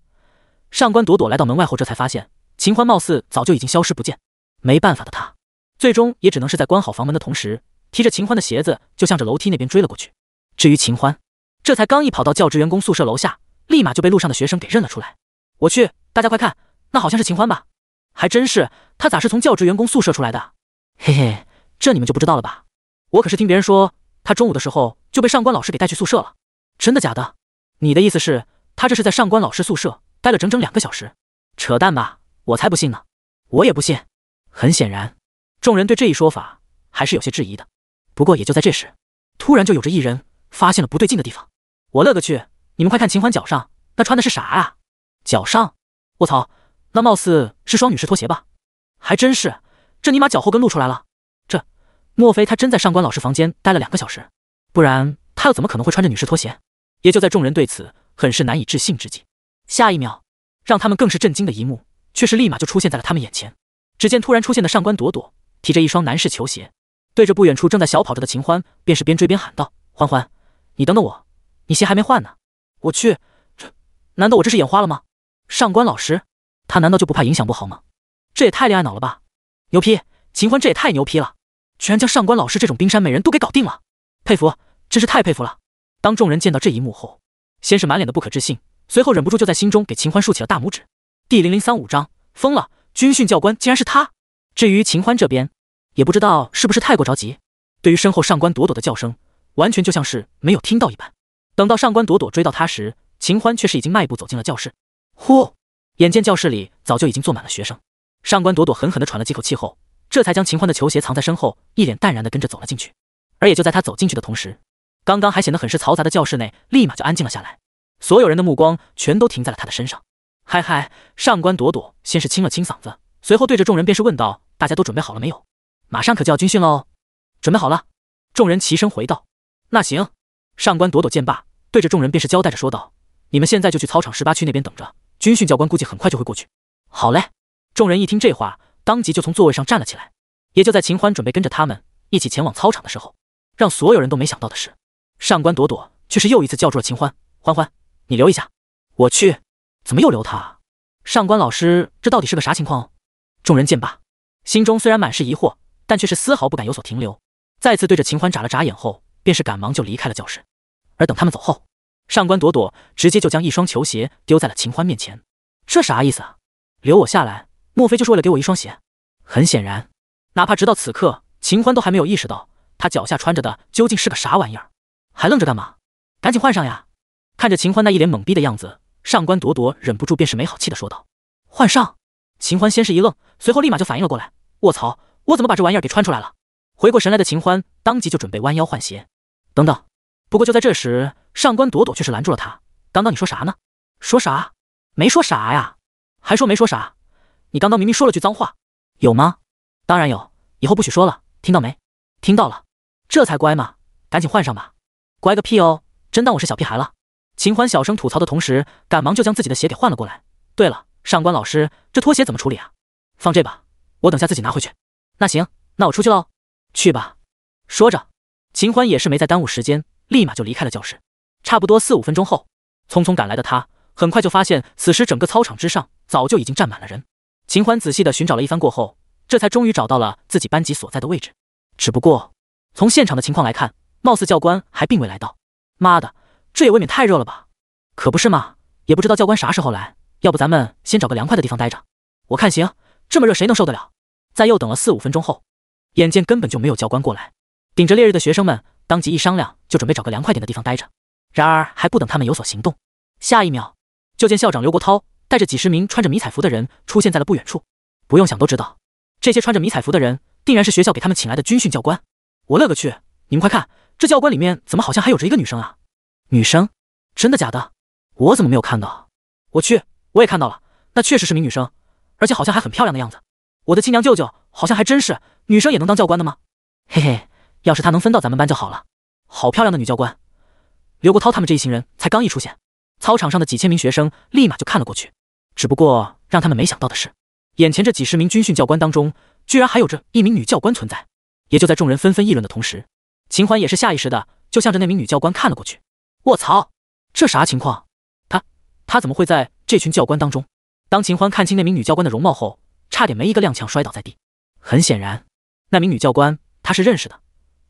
上官朵朵来到门外后，这才发现。秦欢貌似早就已经消失不见，没办法的他，最终也只能是在关好房门的同时，提着秦欢的鞋子就向着楼梯那边追了过去。至于秦欢，这才刚一跑到教职员工宿舍楼下，立马就被路上的学生给认了出来。我去，大家快看，那好像是秦欢吧？还真是，他咋是从教职员工宿舍出来的？嘿嘿，这你们就不知道了吧？我可是听别人说，他中午的时候就被上官老师给带去宿舍了。真的假的？你的意思是，他这是在上官老师宿舍待了整整两个小时？扯淡吧！我才不信呢，我也不信。很显然，众人对这一说法还是有些质疑的。不过，也就在这时，突然就有着一人发现了不对劲的地方。我勒个去！你们快看，秦欢脚上那穿的是啥啊？脚上，我操，那貌似是双女士拖鞋吧？还真是，这尼玛脚后跟露出来了。这，莫非他真在上官老师房间待了两个小时？不然他又怎么可能会穿着女士拖鞋？也就在众人对此很是难以置信之际，下一秒，让他们更是震惊的一幕。却是立马就出现在了他们眼前。只见突然出现的上官朵朵提着一双男士球鞋，对着不远处正在小跑着的秦欢，便是边追边喊道：“欢欢，你等等我，你鞋还没换呢！”我去，这难道我这是眼花了吗？上官老师，他难道就不怕影响不好吗？这也太恋爱脑了吧！牛批，秦欢这也太牛批了，居然将上官老师这种冰山美人都给搞定了，佩服，真是太佩服了！当众人见到这一幕后，先是满脸的不可置信，随后忍不住就在心中给秦欢竖起了大拇指。第零零三五章，疯了！军训教官竟然是他。至于秦欢这边，也不知道是不是太过着急，对于身后上官朵朵的叫声，完全就像是没有听到一般。等到上官朵朵追到他时，秦欢却是已经迈步走进了教室。呼！眼见教室里早就已经坐满了学生，上官朵朵狠狠地喘了几口气后，这才将秦欢的球鞋藏在身后，一脸淡然地跟着走了进去。而也就在他走进去的同时，刚刚还显得很是嘈杂的教室内，立马就安静了下来，所有人的目光全都停在了他的身上。嗨嗨，上官朵朵先是清了清嗓子，随后对着众人便是问道：“大家都准备好了没有？马上可就要军训喽！”准备好了，众人齐声回道：“那行。”上官朵朵见罢，对着众人便是交代着说道：“你们现在就去操场十八区那边等着，军训教官估计很快就会过去。”好嘞！众人一听这话，当即就从座位上站了起来。也就在秦欢准备跟着他们一起前往操场的时候，让所有人都没想到的是，上官朵朵却是又一次叫住了秦欢：“欢欢，你留一下，我去。”怎么又留他，上官老师，这到底是个啥情况？众人见罢，心中虽然满是疑惑，但却是丝毫不敢有所停留，再次对着秦欢眨了眨眼后，便是赶忙就离开了教室。而等他们走后，上官朵朵直接就将一双球鞋丢在了秦欢面前，这啥意思啊？留我下来，莫非就是为了给我一双鞋？很显然，哪怕直到此刻，秦欢都还没有意识到他脚下穿着的究竟是个啥玩意儿，还愣着干嘛？赶紧换上呀！看着秦欢那一脸懵逼的样子。上官朵朵忍不住便是没好气的说道：“换上。”秦欢先是一愣，随后立马就反应了过来：“卧槽，我怎么把这玩意儿给穿出来了？”回过神来的秦欢当即就准备弯腰换鞋。等等，不过就在这时，上官朵朵却是拦住了他：“刚刚你说啥呢？说啥？没说啥呀？还说没说啥？你刚刚明明说了句脏话，有吗？当然有，以后不许说了，听到没？听到了，这才乖嘛！赶紧换上吧，乖个屁哦，真当我是小屁孩了。”秦欢小声吐槽的同时，赶忙就将自己的鞋给换了过来。对了，上官老师，这拖鞋怎么处理啊？放这吧，我等下自己拿回去。那行，那我出去喽。去吧。说着，秦欢也是没再耽误时间，立马就离开了教室。差不多四五分钟后，匆匆赶来的他，很快就发现此时整个操场之上早就已经站满了人。秦欢仔细的寻找了一番过后，这才终于找到了自己班级所在的位置。只不过从现场的情况来看，貌似教官还并未来到。妈的！这也未免太热了吧？可不是嘛！也不知道教官啥时候来，要不咱们先找个凉快的地方待着。我看行，这么热谁能受得了？在又等了四五分钟后，眼见根本就没有教官过来，顶着烈日的学生们当即一商量，就准备找个凉快点的地方待着。然而还不等他们有所行动，下一秒就见校长刘国涛带着几十名穿着迷彩服的人出现在了不远处。不用想都知道，这些穿着迷彩服的人定然是学校给他们请来的军训教官。我勒个去！你们快看，这教官里面怎么好像还有着一个女生啊？女生，真的假的？我怎么没有看到？我去，我也看到了，那确实是名女生，而且好像还很漂亮的样子。我的亲娘舅舅好像还真是女生也能当教官的吗？嘿嘿，要是他能分到咱们班就好了。好漂亮的女教官！刘国涛他们这一行人才刚一出现，操场上的几千名学生立马就看了过去。只不过让他们没想到的是，眼前这几十名军训教官当中，居然还有着一名女教官存在。也就在众人纷纷议论的同时，秦环也是下意识的就向着那名女教官看了过去。我操，这啥情况？他他怎么会在这群教官当中？当秦欢看清那名女教官的容貌后，差点没一个踉跄摔倒在地。很显然，那名女教官他是认识的。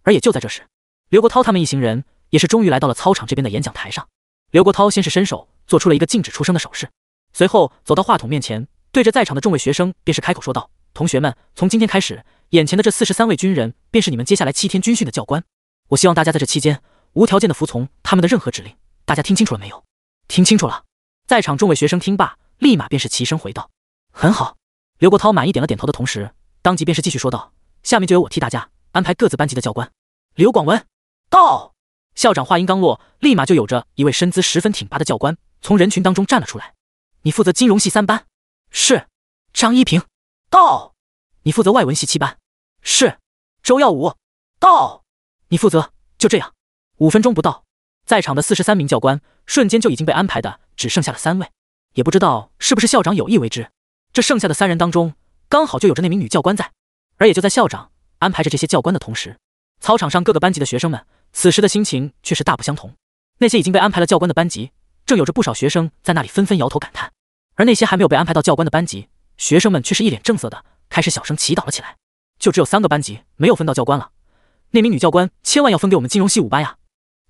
而也就在这时，刘国涛他们一行人也是终于来到了操场这边的演讲台上。刘国涛先是伸手做出了一个禁止出声的手势，随后走到话筒面前，对着在场的众位学生便是开口说道：“同学们，从今天开始，眼前的这四十三位军人便是你们接下来七天军训的教官。我希望大家在这期间……”无条件的服从他们的任何指令，大家听清楚了没有？听清楚了。在场众位学生听罢，立马便是齐声回道：“很好。”刘国涛满意点了点头的同时，当即便是继续说道：“下面就由我替大家安排各自班级的教官。”刘广文到。校长话音刚落，立马就有着一位身姿十分挺拔的教官从人群当中站了出来：“你负责金融系三班。”“是。”张一平到。你负责外文系七班。“是。”周耀武到。你负责。就这样。五分钟不到，在场的四十三名教官瞬间就已经被安排的只剩下了三位，也不知道是不是校长有意为之。这剩下的三人当中，刚好就有着那名女教官在。而也就在校长安排着这些教官的同时，操场上各个班级的学生们此时的心情却是大不相同。那些已经被安排了教官的班级，正有着不少学生在那里纷纷摇头感叹；而那些还没有被安排到教官的班级，学生们却是一脸正色的开始小声祈祷了起来。就只有三个班级没有分到教官了，那名女教官千万要分给我们金融系五班呀！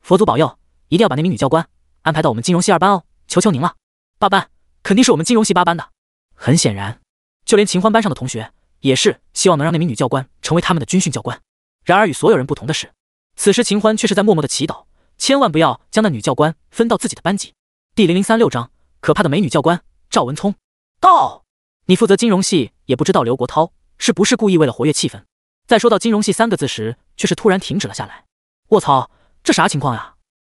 佛祖保佑，一定要把那名女教官安排到我们金融系二班哦！求求您了，八班肯定是我们金融系八班的。很显然，就连秦欢班上的同学也是希望能让那名女教官成为他们的军训教官。然而与所有人不同的是，此时秦欢却是在默默的祈祷，千万不要将那女教官分到自己的班级。第零零三六章可怕的美女教官赵文聪。到，你负责金融系，也不知道刘国涛是不是故意为了活跃气氛，在说到金融系三个字时，却是突然停止了下来。我操！这啥情况呀？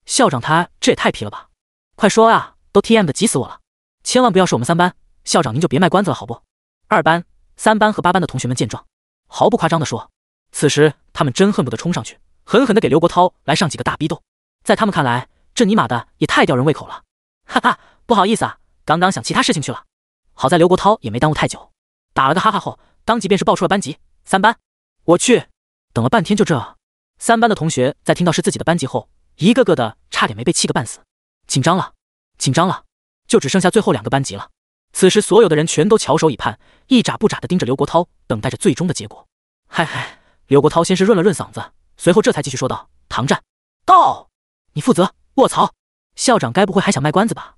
校长他这也太皮了吧！快说啊，都 T M 的急死我了！千万不要是我们三班，校长您就别卖关子了，好不？二班、三班和八班的同学们见状，毫不夸张的说，此时他们真恨不得冲上去，狠狠的给刘国涛来上几个大逼斗。在他们看来，这尼玛的也太吊人胃口了！哈哈，不好意思啊，刚刚想其他事情去了。好在刘国涛也没耽误太久，打了个哈哈后，当即便是报出了班级：三班。我去，等了半天就这。三班的同学在听到是自己的班级后，一个个的差点没被气个半死，紧张了，紧张了，就只剩下最后两个班级了。此时，所有的人全都翘首以盼，一眨不眨的盯着刘国涛，等待着最终的结果。嗨嗨，刘国涛先是润了润嗓子，随后这才继续说道：“唐战，到，你负责。”卧槽，校长该不会还想卖关子吧？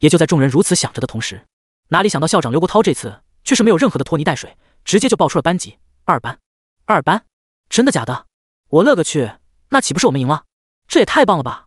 也就在众人如此想着的同时，哪里想到校长刘国涛这次却是没有任何的拖泥带水，直接就报出了班级二班。二班，真的假的？我勒个去，那岂不是我们赢了？这也太棒了吧！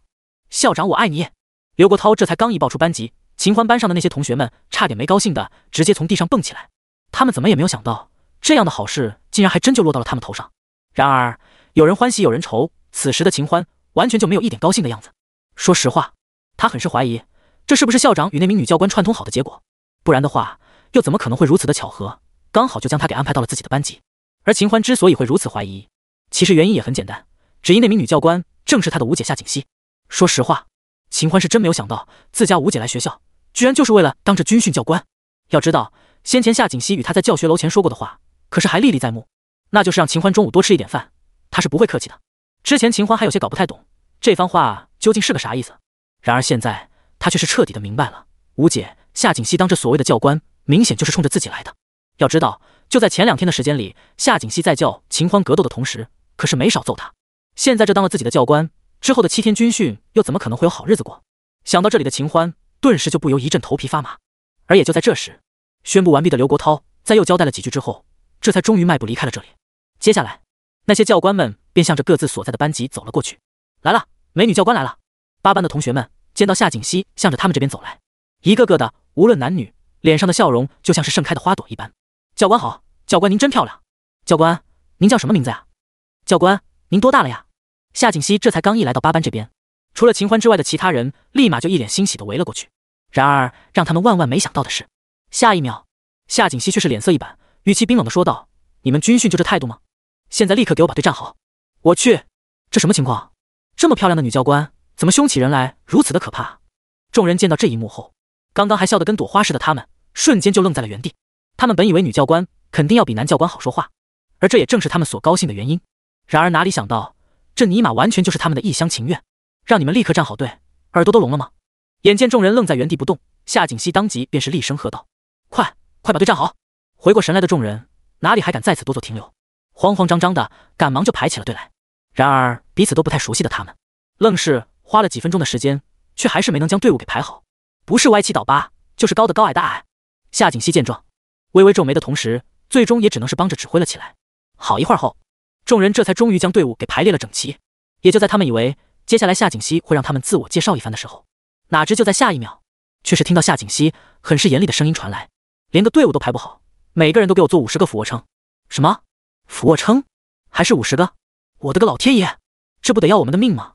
校长我爱你！刘国涛这才刚一报出班级，秦欢班上的那些同学们差点没高兴的直接从地上蹦起来。他们怎么也没有想到，这样的好事竟然还真就落到了他们头上。然而有人欢喜有人愁，此时的秦欢完全就没有一点高兴的样子。说实话，他很是怀疑，这是不是校长与那名女教官串通好的结果？不然的话，又怎么可能会如此的巧合，刚好就将他给安排到了自己的班级？而秦欢之所以会如此怀疑，其实原因也很简单，只因那名女教官正是他的五姐夏锦溪。说实话，秦欢是真没有想到自家五姐来学校，居然就是为了当这军训教官。要知道，先前夏锦溪与他在教学楼前说过的话，可是还历历在目，那就是让秦欢中午多吃一点饭，他是不会客气的。之前秦欢还有些搞不太懂这番话究竟是个啥意思，然而现在他却是彻底的明白了，五姐夏锦溪当这所谓的教官，明显就是冲着自己来的。要知道，就在前两天的时间里，夏锦溪在教秦欢格斗的同时，可是没少揍他，现在这当了自己的教官，之后的七天军训又怎么可能会有好日子过？想到这里的秦欢，顿时就不由一阵头皮发麻。而也就在这时，宣布完毕的刘国涛在又交代了几句之后，这才终于迈步离开了这里。接下来，那些教官们便向着各自所在的班级走了过去。来了，美女教官来了！八班的同学们见到夏锦溪向着他们这边走来，一个个的无论男女，脸上的笑容就像是盛开的花朵一般。教官好，教官您真漂亮。教官，您叫什么名字啊？教官，您多大了呀？夏锦溪这才刚一来到八班这边，除了秦欢之外的其他人立马就一脸欣喜的围了过去。然而让他们万万没想到的是，下一秒，夏锦溪却是脸色一板，语气冰冷的说道：“你们军训就这态度吗？现在立刻给我把队站好！”我去，这什么情况？这么漂亮的女教官怎么凶起人来如此的可怕？众人见到这一幕后，刚刚还笑得跟朵花似的，他们瞬间就愣在了原地。他们本以为女教官肯定要比男教官好说话，而这也正是他们所高兴的原因。然而哪里想到，这尼玛完全就是他们的一厢情愿，让你们立刻站好队，耳朵都聋了吗？眼见众人愣在原地不动，夏锦熙当即便是厉声喝道：“快，快把队站好！”回过神来的众人哪里还敢再次多做停留，慌慌张张的赶忙就排起了队来。然而彼此都不太熟悉的他们，愣是花了几分钟的时间，却还是没能将队伍给排好，不是歪七倒八，就是高的高矮的矮。夏锦熙见状，微微皱眉的同时，最终也只能是帮着指挥了起来。好一会儿后。众人这才终于将队伍给排列了整齐。也就在他们以为接下来夏锦溪会让他们自我介绍一番的时候，哪知就在下一秒，却是听到夏锦溪很是严厉的声音传来：“连个队伍都排不好，每个人都给我做五十个俯卧撑！”什么？俯卧撑？还是五十个？我的个老天爷，这不得要我们的命吗？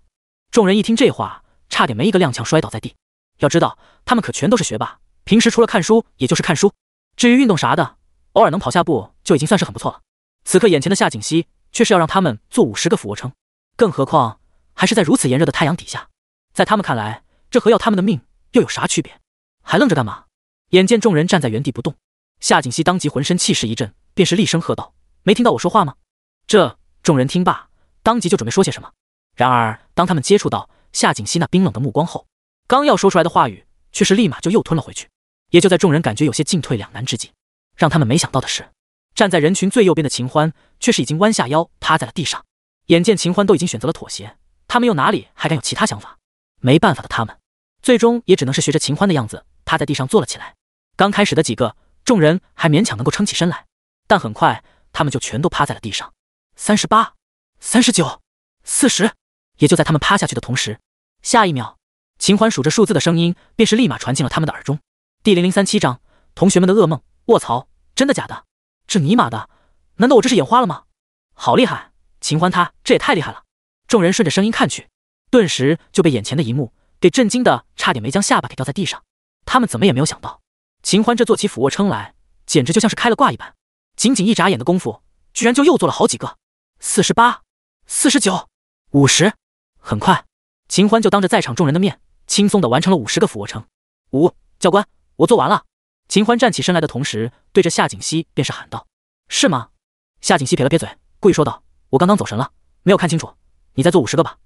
众人一听这话，差点没一个踉跄摔倒在地。要知道，他们可全都是学霸，平时除了看书，也就是看书。至于运动啥的，偶尔能跑下步就已经算是很不错了。此刻眼前的夏锦溪。却是要让他们做五十个俯卧撑，更何况还是在如此炎热的太阳底下，在他们看来，这和要他们的命又有啥区别？还愣着干嘛？眼见众人站在原地不动，夏锦熙当即浑身气势一震，便是厉声喝道：“没听到我说话吗？”这众人听罢，当即就准备说些什么，然而当他们接触到夏锦熙那冰冷的目光后，刚要说出来的话语却是立马就又吞了回去。也就在众人感觉有些进退两难之际，让他们没想到的是。站在人群最右边的秦欢，却是已经弯下腰趴在了地上。眼见秦欢都已经选择了妥协，他们又哪里还敢有其他想法？没办法的，他们最终也只能是学着秦欢的样子，趴在地上坐了起来。刚开始的几个，众人还勉强能够撑起身来，但很快他们就全都趴在了地上。三十八、三十九、四十……也就在他们趴下去的同时，下一秒，秦欢数着数字的声音，便是立马传进了他们的耳中。第零零三七章：同学们的噩梦。卧槽，真的假的？这尼玛的，难道我这是眼花了吗？好厉害，秦欢他这也太厉害了！众人顺着声音看去，顿时就被眼前的一幕给震惊的，差点没将下巴给掉在地上。他们怎么也没有想到，秦欢这做起俯卧撑来，简直就像是开了挂一般。仅仅一眨眼的功夫，居然就又做了好几个。四十八、四十九、五十，很快，秦欢就当着在场众人的面，轻松的完成了五十个俯卧撑。五，教官，我做完了。秦欢站起身来的同时，对着夏锦溪便是喊道：“是吗？”夏锦溪撇了撇嘴，故意说道：“我刚刚走神了，没有看清楚，你再做五十个吧？”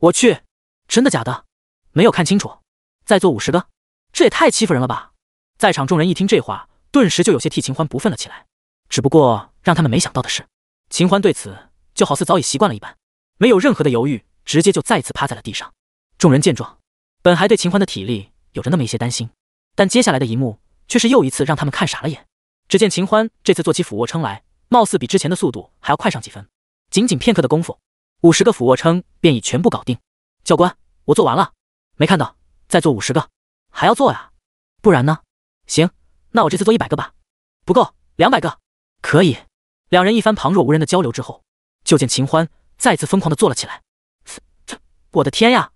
我去，真的假的？没有看清楚，再做五十个？这也太欺负人了吧！在场众人一听这话，顿时就有些替秦欢不忿了起来。只不过让他们没想到的是，秦欢对此就好似早已习惯了一般，没有任何的犹豫，直接就再次趴在了地上。众人见状，本还对秦欢的体力有着那么一些担心，但接下来的一幕。却是又一次让他们看傻了眼。只见秦欢这次做起俯卧撑来，貌似比之前的速度还要快上几分。仅仅片刻的功夫，五十个俯卧撑便已全部搞定。教官，我做完了。没看到？再做五十个。还要做呀？不然呢？行，那我这次做一百个吧。不够，两百个。可以。两人一番旁若无人的交流之后，就见秦欢再次疯狂的坐了起来。我的天呀！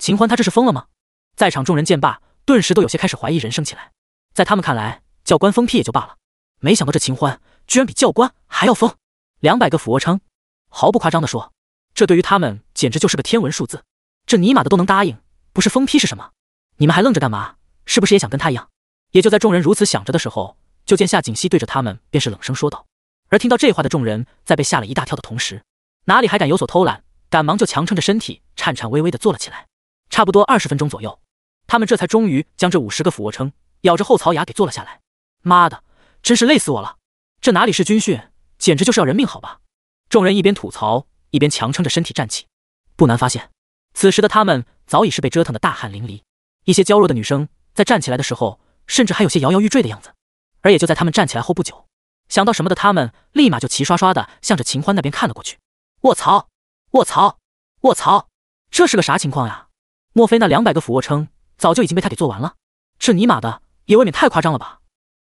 秦欢他这是疯了吗？在场众人见罢，顿时都有些开始怀疑人生起来。在他们看来，教官疯批也就罢了，没想到这秦欢居然比教官还要疯。两百个俯卧撑，毫不夸张的说，这对于他们简直就是个天文数字。这尼玛的都能答应，不是疯批是什么？你们还愣着干嘛？是不是也想跟他一样？也就在众人如此想着的时候，就见夏锦溪对着他们便是冷声说道。而听到这话的众人，在被吓了一大跳的同时，哪里还敢有所偷懒，赶忙就强撑着身体，颤颤巍巍的坐了起来。差不多二十分钟左右，他们这才终于将这五十个俯卧撑。咬着后槽牙给坐了下来，妈的，真是累死我了！这哪里是军训，简直就是要人命，好吧？众人一边吐槽一边强撑着身体站起，不难发现，此时的他们早已是被折腾的大汗淋漓。一些娇弱的女生在站起来的时候，甚至还有些摇摇欲坠的样子。而也就在他们站起来后不久，想到什么的他们立马就齐刷刷的向着秦欢那边看了过去。卧槽！卧槽！卧槽！这是个啥情况呀？莫非那两百个俯卧撑早就已经被他给做完了？这尼玛的！也未免太夸张了吧！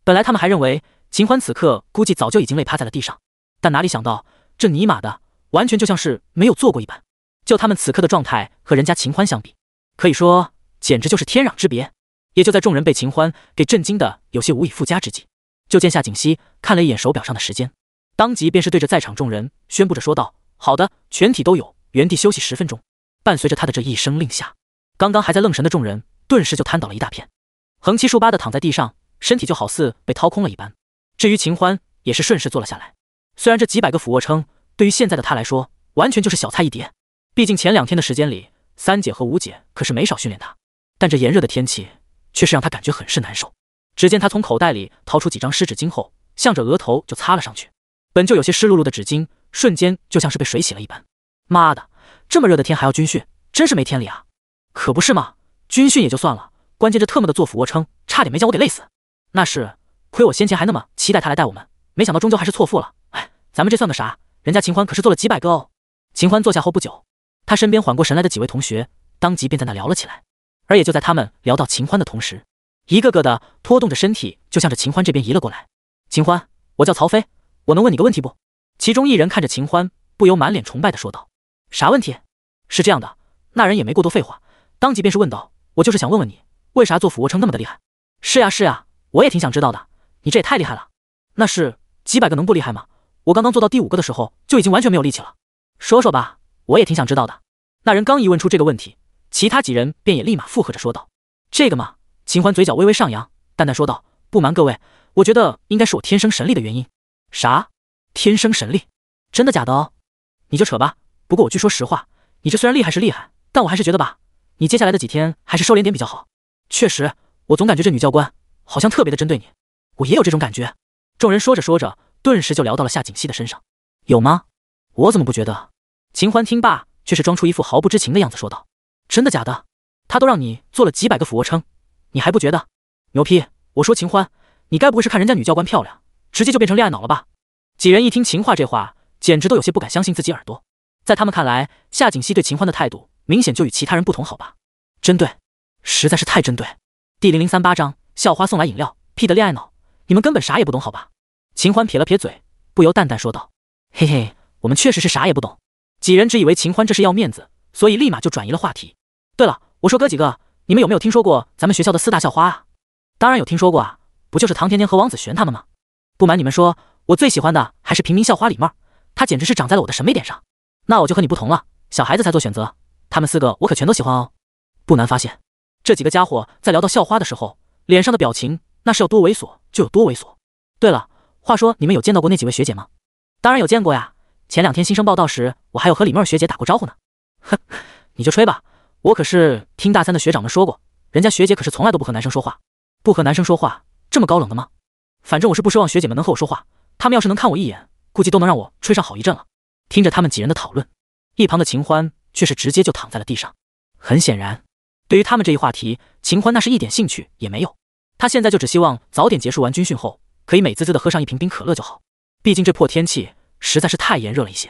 本来他们还认为秦欢此刻估计早就已经累趴在了地上，但哪里想到这尼玛的完全就像是没有做过一般。就他们此刻的状态和人家秦欢相比，可以说简直就是天壤之别。也就在众人被秦欢给震惊的有些无以复加之际，就见夏锦溪看了一眼手表上的时间，当即便是对着在场众人宣布着说道：“好的，全体都有，原地休息十分钟。”伴随着他的这一声令下，刚刚还在愣神的众人顿时就瘫倒了一大片。横七竖八的躺在地上，身体就好似被掏空了一般。至于秦欢，也是顺势坐了下来。虽然这几百个俯卧撑对于现在的他来说完全就是小菜一碟，毕竟前两天的时间里，三姐和五姐可是没少训练他。但这炎热的天气却是让他感觉很是难受。只见他从口袋里掏出几张湿纸巾后，向着额头就擦了上去。本就有些湿漉漉的纸巾，瞬间就像是被水洗了一般。妈的，这么热的天还要军训，真是没天理啊！可不是嘛，军训也就算了。关键这特么的做俯卧撑，差点没将我给累死。那是亏我先前还那么期待他来带我们，没想到终究还是错付了。哎，咱们这算个啥？人家秦欢可是做了几百个哦。秦欢坐下后不久，他身边缓过神来的几位同学当即便在那聊了起来。而也就在他们聊到秦欢的同时，一个个的拖动着身体就向着秦欢这边移了过来。秦欢，我叫曹飞，我能问你个问题不？其中一人看着秦欢，不由满脸崇拜的说道：“啥问题？是这样的。”那人也没过多废话，当即便是问道：“我就是想问问你。”为啥做俯卧撑那么的厉害？是呀是呀，我也挺想知道的。你这也太厉害了！那是几百个能不厉害吗？我刚刚做到第五个的时候就已经完全没有力气了。说说吧，我也挺想知道的。那人刚一问出这个问题，其他几人便也立马附和着说道：“这个嘛。”秦欢嘴角微微上扬，淡淡说道：“不瞒各位，我觉得应该是我天生神力的原因。”啥？天生神力？真的假的哦？你就扯吧。不过我据说实话，你这虽然厉害是厉害，但我还是觉得吧，你接下来的几天还是收敛点比较好。确实，我总感觉这女教官好像特别的针对你。我也有这种感觉。众人说着说着，顿时就聊到了夏锦熙的身上。有吗？我怎么不觉得？秦欢听罢，却是装出一副毫不知情的样子说道：“真的假的？他都让你做了几百个俯卧撑，你还不觉得？牛批！我说秦欢，你该不会是看人家女教官漂亮，直接就变成恋爱脑了吧？”几人一听秦话这话，简直都有些不敢相信自己耳朵。在他们看来，夏锦熙对秦欢的态度明显就与其他人不同，好吧？针对。实在是太针对。第零零三八章，校花送来饮料，屁的恋爱脑，你们根本啥也不懂，好吧？秦欢撇了撇嘴，不由淡淡说道：“嘿嘿，我们确实是啥也不懂。”几人只以为秦欢这是要面子，所以立马就转移了话题。对了，我说哥几个，你们有没有听说过咱们学校的四大校花啊？当然有听说过啊，不就是唐甜甜和王子璇他们吗？不瞒你们说，我最喜欢的还是平民校花李妹，她简直是长在了我的审美点上。那我就和你不同了，小孩子才做选择，他们四个我可全都喜欢哦。不难发现。这几个家伙在聊到校花的时候，脸上的表情那是要多猥琐就有多猥琐。对了，话说你们有见到过那几位学姐吗？当然有见过呀，前两天新生报道时，我还有和李梦学姐打过招呼呢。哼，你就吹吧，我可是听大三的学长们说过，人家学姐可是从来都不和男生说话，不和男生说话，这么高冷的吗？反正我是不奢望学姐们能和我说话，他们要是能看我一眼，估计都能让我吹上好一阵了。听着他们几人的讨论，一旁的秦欢却是直接就躺在了地上，很显然。对于他们这一话题，秦欢那是一点兴趣也没有。他现在就只希望早点结束完军训后，可以美滋滋的喝上一瓶冰可乐就好。毕竟这破天气实在是太炎热了一些。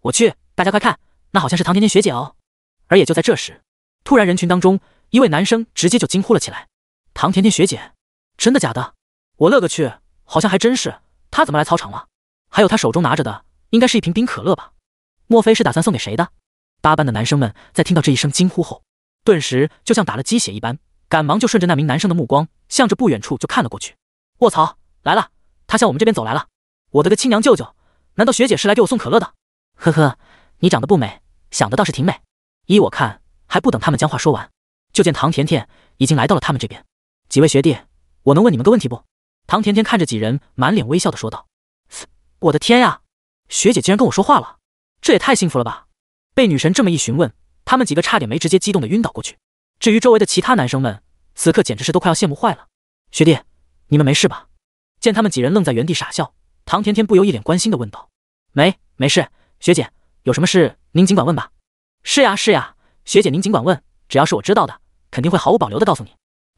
我去，大家快看，那好像是唐甜甜学姐哦。而也就在这时，突然人群当中一位男生直接就惊呼了起来：“唐甜甜学姐，真的假的？我勒个去，好像还真是。她怎么来操场了？还有她手中拿着的，应该是一瓶冰可乐吧？莫非是打算送给谁的？”八班的男生们在听到这一声惊呼后。顿时就像打了鸡血一般，赶忙就顺着那名男生的目光，向着不远处就看了过去。卧槽，来了！他向我们这边走来了。我的个亲娘舅舅！难道学姐是来给我送可乐的？呵呵，你长得不美，想的倒是挺美。依我看，还不等他们将话说完，就见唐甜甜已经来到了他们这边。几位学弟，我能问你们个问题不？唐甜甜看着几人，满脸微笑的说道：“我的天呀，学姐竟然跟我说话了，这也太幸福了吧！”被女神这么一询问。他们几个差点没直接激动的晕倒过去。至于周围的其他男生们，此刻简直是都快要羡慕坏了。学弟，你们没事吧？见他们几人愣在原地傻笑，唐甜甜不由一脸关心的问道：“没，没事。学姐，有什么事您尽管问吧。”“是呀，是呀，学姐您尽管问，只要是我知道的，肯定会毫无保留的告诉你。”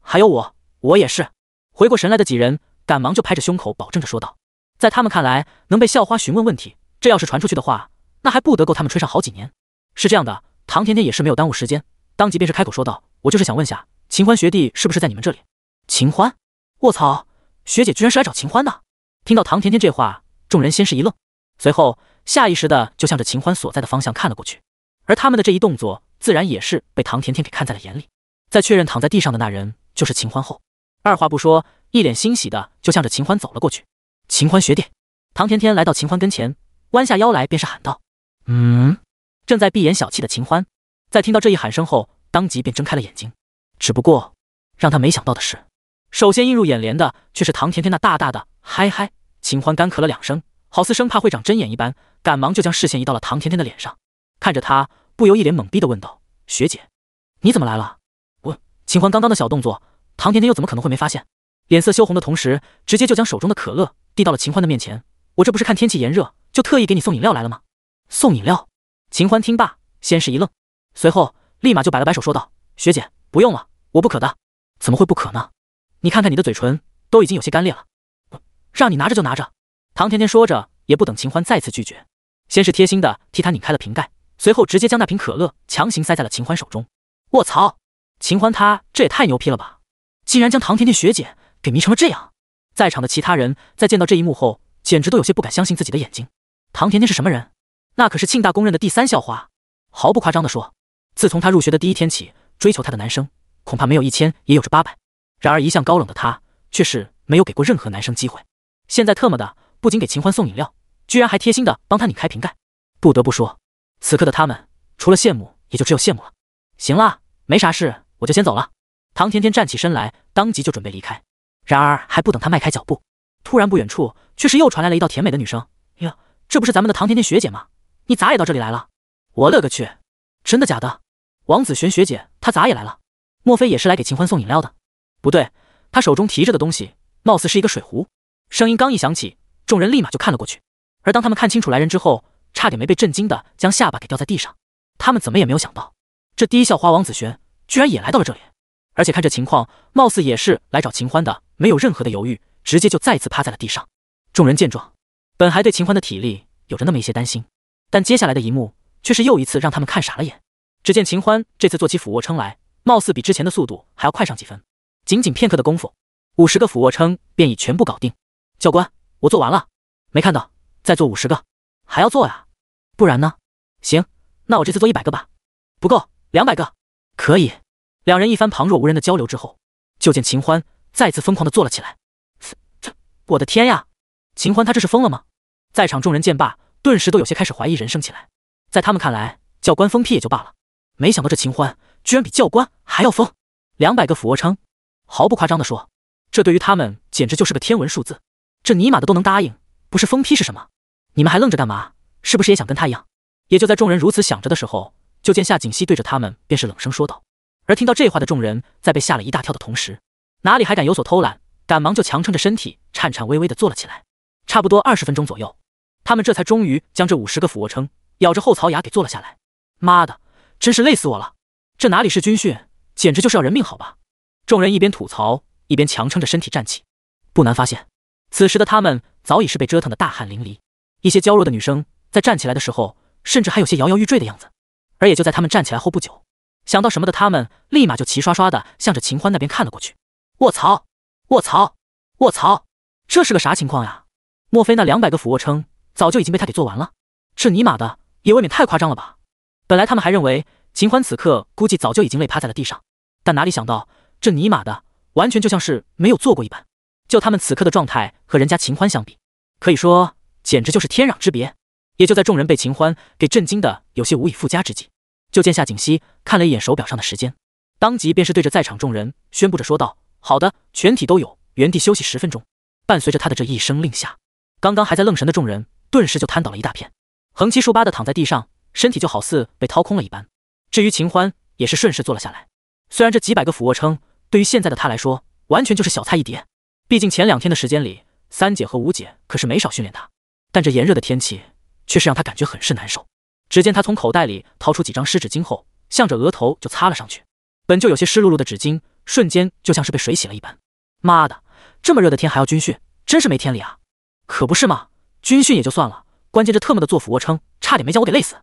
还有我，我也是。回过神来的几人，赶忙就拍着胸口保证着说道：“在他们看来，能被校花询问问题，这要是传出去的话，那还不得够他们吹上好几年？”是这样的。唐甜甜也是没有耽误时间，当即便是开口说道：“我就是想问下，秦欢学弟是不是在你们这里？”秦欢，卧槽，学姐居然是来找秦欢的！听到唐甜甜这话，众人先是一愣，随后下意识的就向着秦欢所在的方向看了过去。而他们的这一动作，自然也是被唐甜甜给看在了眼里。在确认躺在地上的那人就是秦欢后，二话不说，一脸欣喜的就向着秦欢走了过去。秦欢学弟，唐甜甜来到秦欢跟前，弯下腰来便是喊道：“嗯。”正在闭眼小憩的秦欢，在听到这一喊声后，当即便睁开了眼睛。只不过让他没想到的是，首先映入眼帘的却是唐甜甜那大大的嗨嗨。秦欢干咳了两声，好似生怕会长针眼一般，赶忙就将视线移到了唐甜甜的脸上，看着她，不由一脸懵逼的问道：“学姐，你怎么来了？”问秦欢刚刚的小动作，唐甜甜又怎么可能会没发现？脸色羞红的同时，直接就将手中的可乐递到了秦欢的面前：“我这不是看天气炎热，就特意给你送饮料来了吗？”送饮料。秦欢听罢，先是一愣，随后立马就摆了摆手，说道：“学姐，不用了，我不渴的。怎么会不渴呢？你看看你的嘴唇，都已经有些干裂了。让你拿着就拿着。”唐甜甜说着，也不等秦欢再次拒绝，先是贴心的替他拧开了瓶盖，随后直接将那瓶可乐强行塞在了秦欢手中。卧槽！秦欢他这也太牛批了吧！竟然将唐甜甜学姐给迷成了这样。在场的其他人在见到这一幕后，简直都有些不敢相信自己的眼睛。唐甜甜是什么人？那可是庆大公认的第三校花，毫不夸张的说，自从她入学的第一天起，追求她的男生恐怕没有一千也有着八百。然而一向高冷的她却是没有给过任何男生机会。现在特么的不仅给秦欢送饮料，居然还贴心的帮他拧开瓶盖。不得不说，此刻的他们除了羡慕也就只有羡慕了。行了，没啥事，我就先走了。唐甜甜站起身来，当即就准备离开。然而还不等他迈开脚步，突然不远处却是又传来了一道甜美的女声：“哟，这不是咱们的唐甜甜学姐吗？”你咋也到这里来了？我勒个去！真的假的？王子璇学姐她咋也来了？莫非也是来给秦欢送饮料的？不对，她手中提着的东西貌似是一个水壶。声音刚一响起，众人立马就看了过去。而当他们看清楚来人之后，差点没被震惊的将下巴给掉在地上。他们怎么也没有想到，这低校花王子璇居然也来到了这里，而且看这情况，貌似也是来找秦欢的。没有任何的犹豫，直接就再次趴在了地上。众人见状，本还对秦欢的体力有着那么一些担心。但接下来的一幕却是又一次让他们看傻了眼。只见秦欢这次做起俯卧撑来，貌似比之前的速度还要快上几分。仅仅片刻的功夫，五十个俯卧撑便已全部搞定。教官，我做完了。没看到？再做五十个。还要做呀？不然呢？行，那我这次做一百个吧。不够，两百个。可以。两人一番旁若无人的交流之后，就见秦欢再次疯狂的坐了起来。这，我的天呀！秦欢他这是疯了吗？在场众人见罢。顿时都有些开始怀疑人生起来，在他们看来，教官疯批也就罢了，没想到这秦欢居然比教官还要疯。两百个俯卧撑，毫不夸张的说，这对于他们简直就是个天文数字。这尼玛的都能答应，不是疯批是什么？你们还愣着干嘛？是不是也想跟他一样？也就在众人如此想着的时候，就见夏锦溪对着他们便是冷声说道。而听到这话的众人，在被吓了一大跳的同时，哪里还敢有所偷懒，赶忙就强撑着身体，颤颤巍巍的坐了起来。差不多二十分钟左右。他们这才终于将这五十个俯卧撑咬着后槽牙给做了下来，妈的，真是累死我了！这哪里是军训，简直就是要人命好吧？众人一边吐槽，一边强撑着身体站起。不难发现，此时的他们早已是被折腾的大汗淋漓，一些娇弱的女生在站起来的时候，甚至还有些摇摇欲坠的样子。而也就在他们站起来后不久，想到什么的他们立马就齐刷刷的向着秦欢那边看了过去。卧槽！卧槽！卧槽！这是个啥情况呀？莫非那两百个俯卧撑？早就已经被他给做完了，这尼玛的也未免太夸张了吧！本来他们还认为秦欢此刻估计早就已经累趴在了地上，但哪里想到这尼玛的完全就像是没有做过一般。就他们此刻的状态和人家秦欢相比，可以说简直就是天壤之别。也就在众人被秦欢给震惊的有些无以复加之际，就见夏锦熙看了一眼手表上的时间，当即便是对着在场众人宣布着说道：“好的，全体都有，原地休息十分钟。”伴随着他的这一声令下，刚刚还在愣神的众人。顿时就瘫倒了一大片，横七竖八的躺在地上，身体就好似被掏空了一般。至于秦欢，也是顺势坐了下来。虽然这几百个俯卧撑对于现在的他来说完全就是小菜一碟，毕竟前两天的时间里，三姐和五姐可是没少训练他。但这炎热的天气却是让他感觉很是难受。只见他从口袋里掏出几张湿纸巾后，向着额头就擦了上去。本就有些湿漉漉的纸巾，瞬间就像是被水洗了一般。妈的，这么热的天还要军训，真是没天理啊！可不是吗？军训也就算了，关键这特么的做俯卧撑，差点没将我给累死。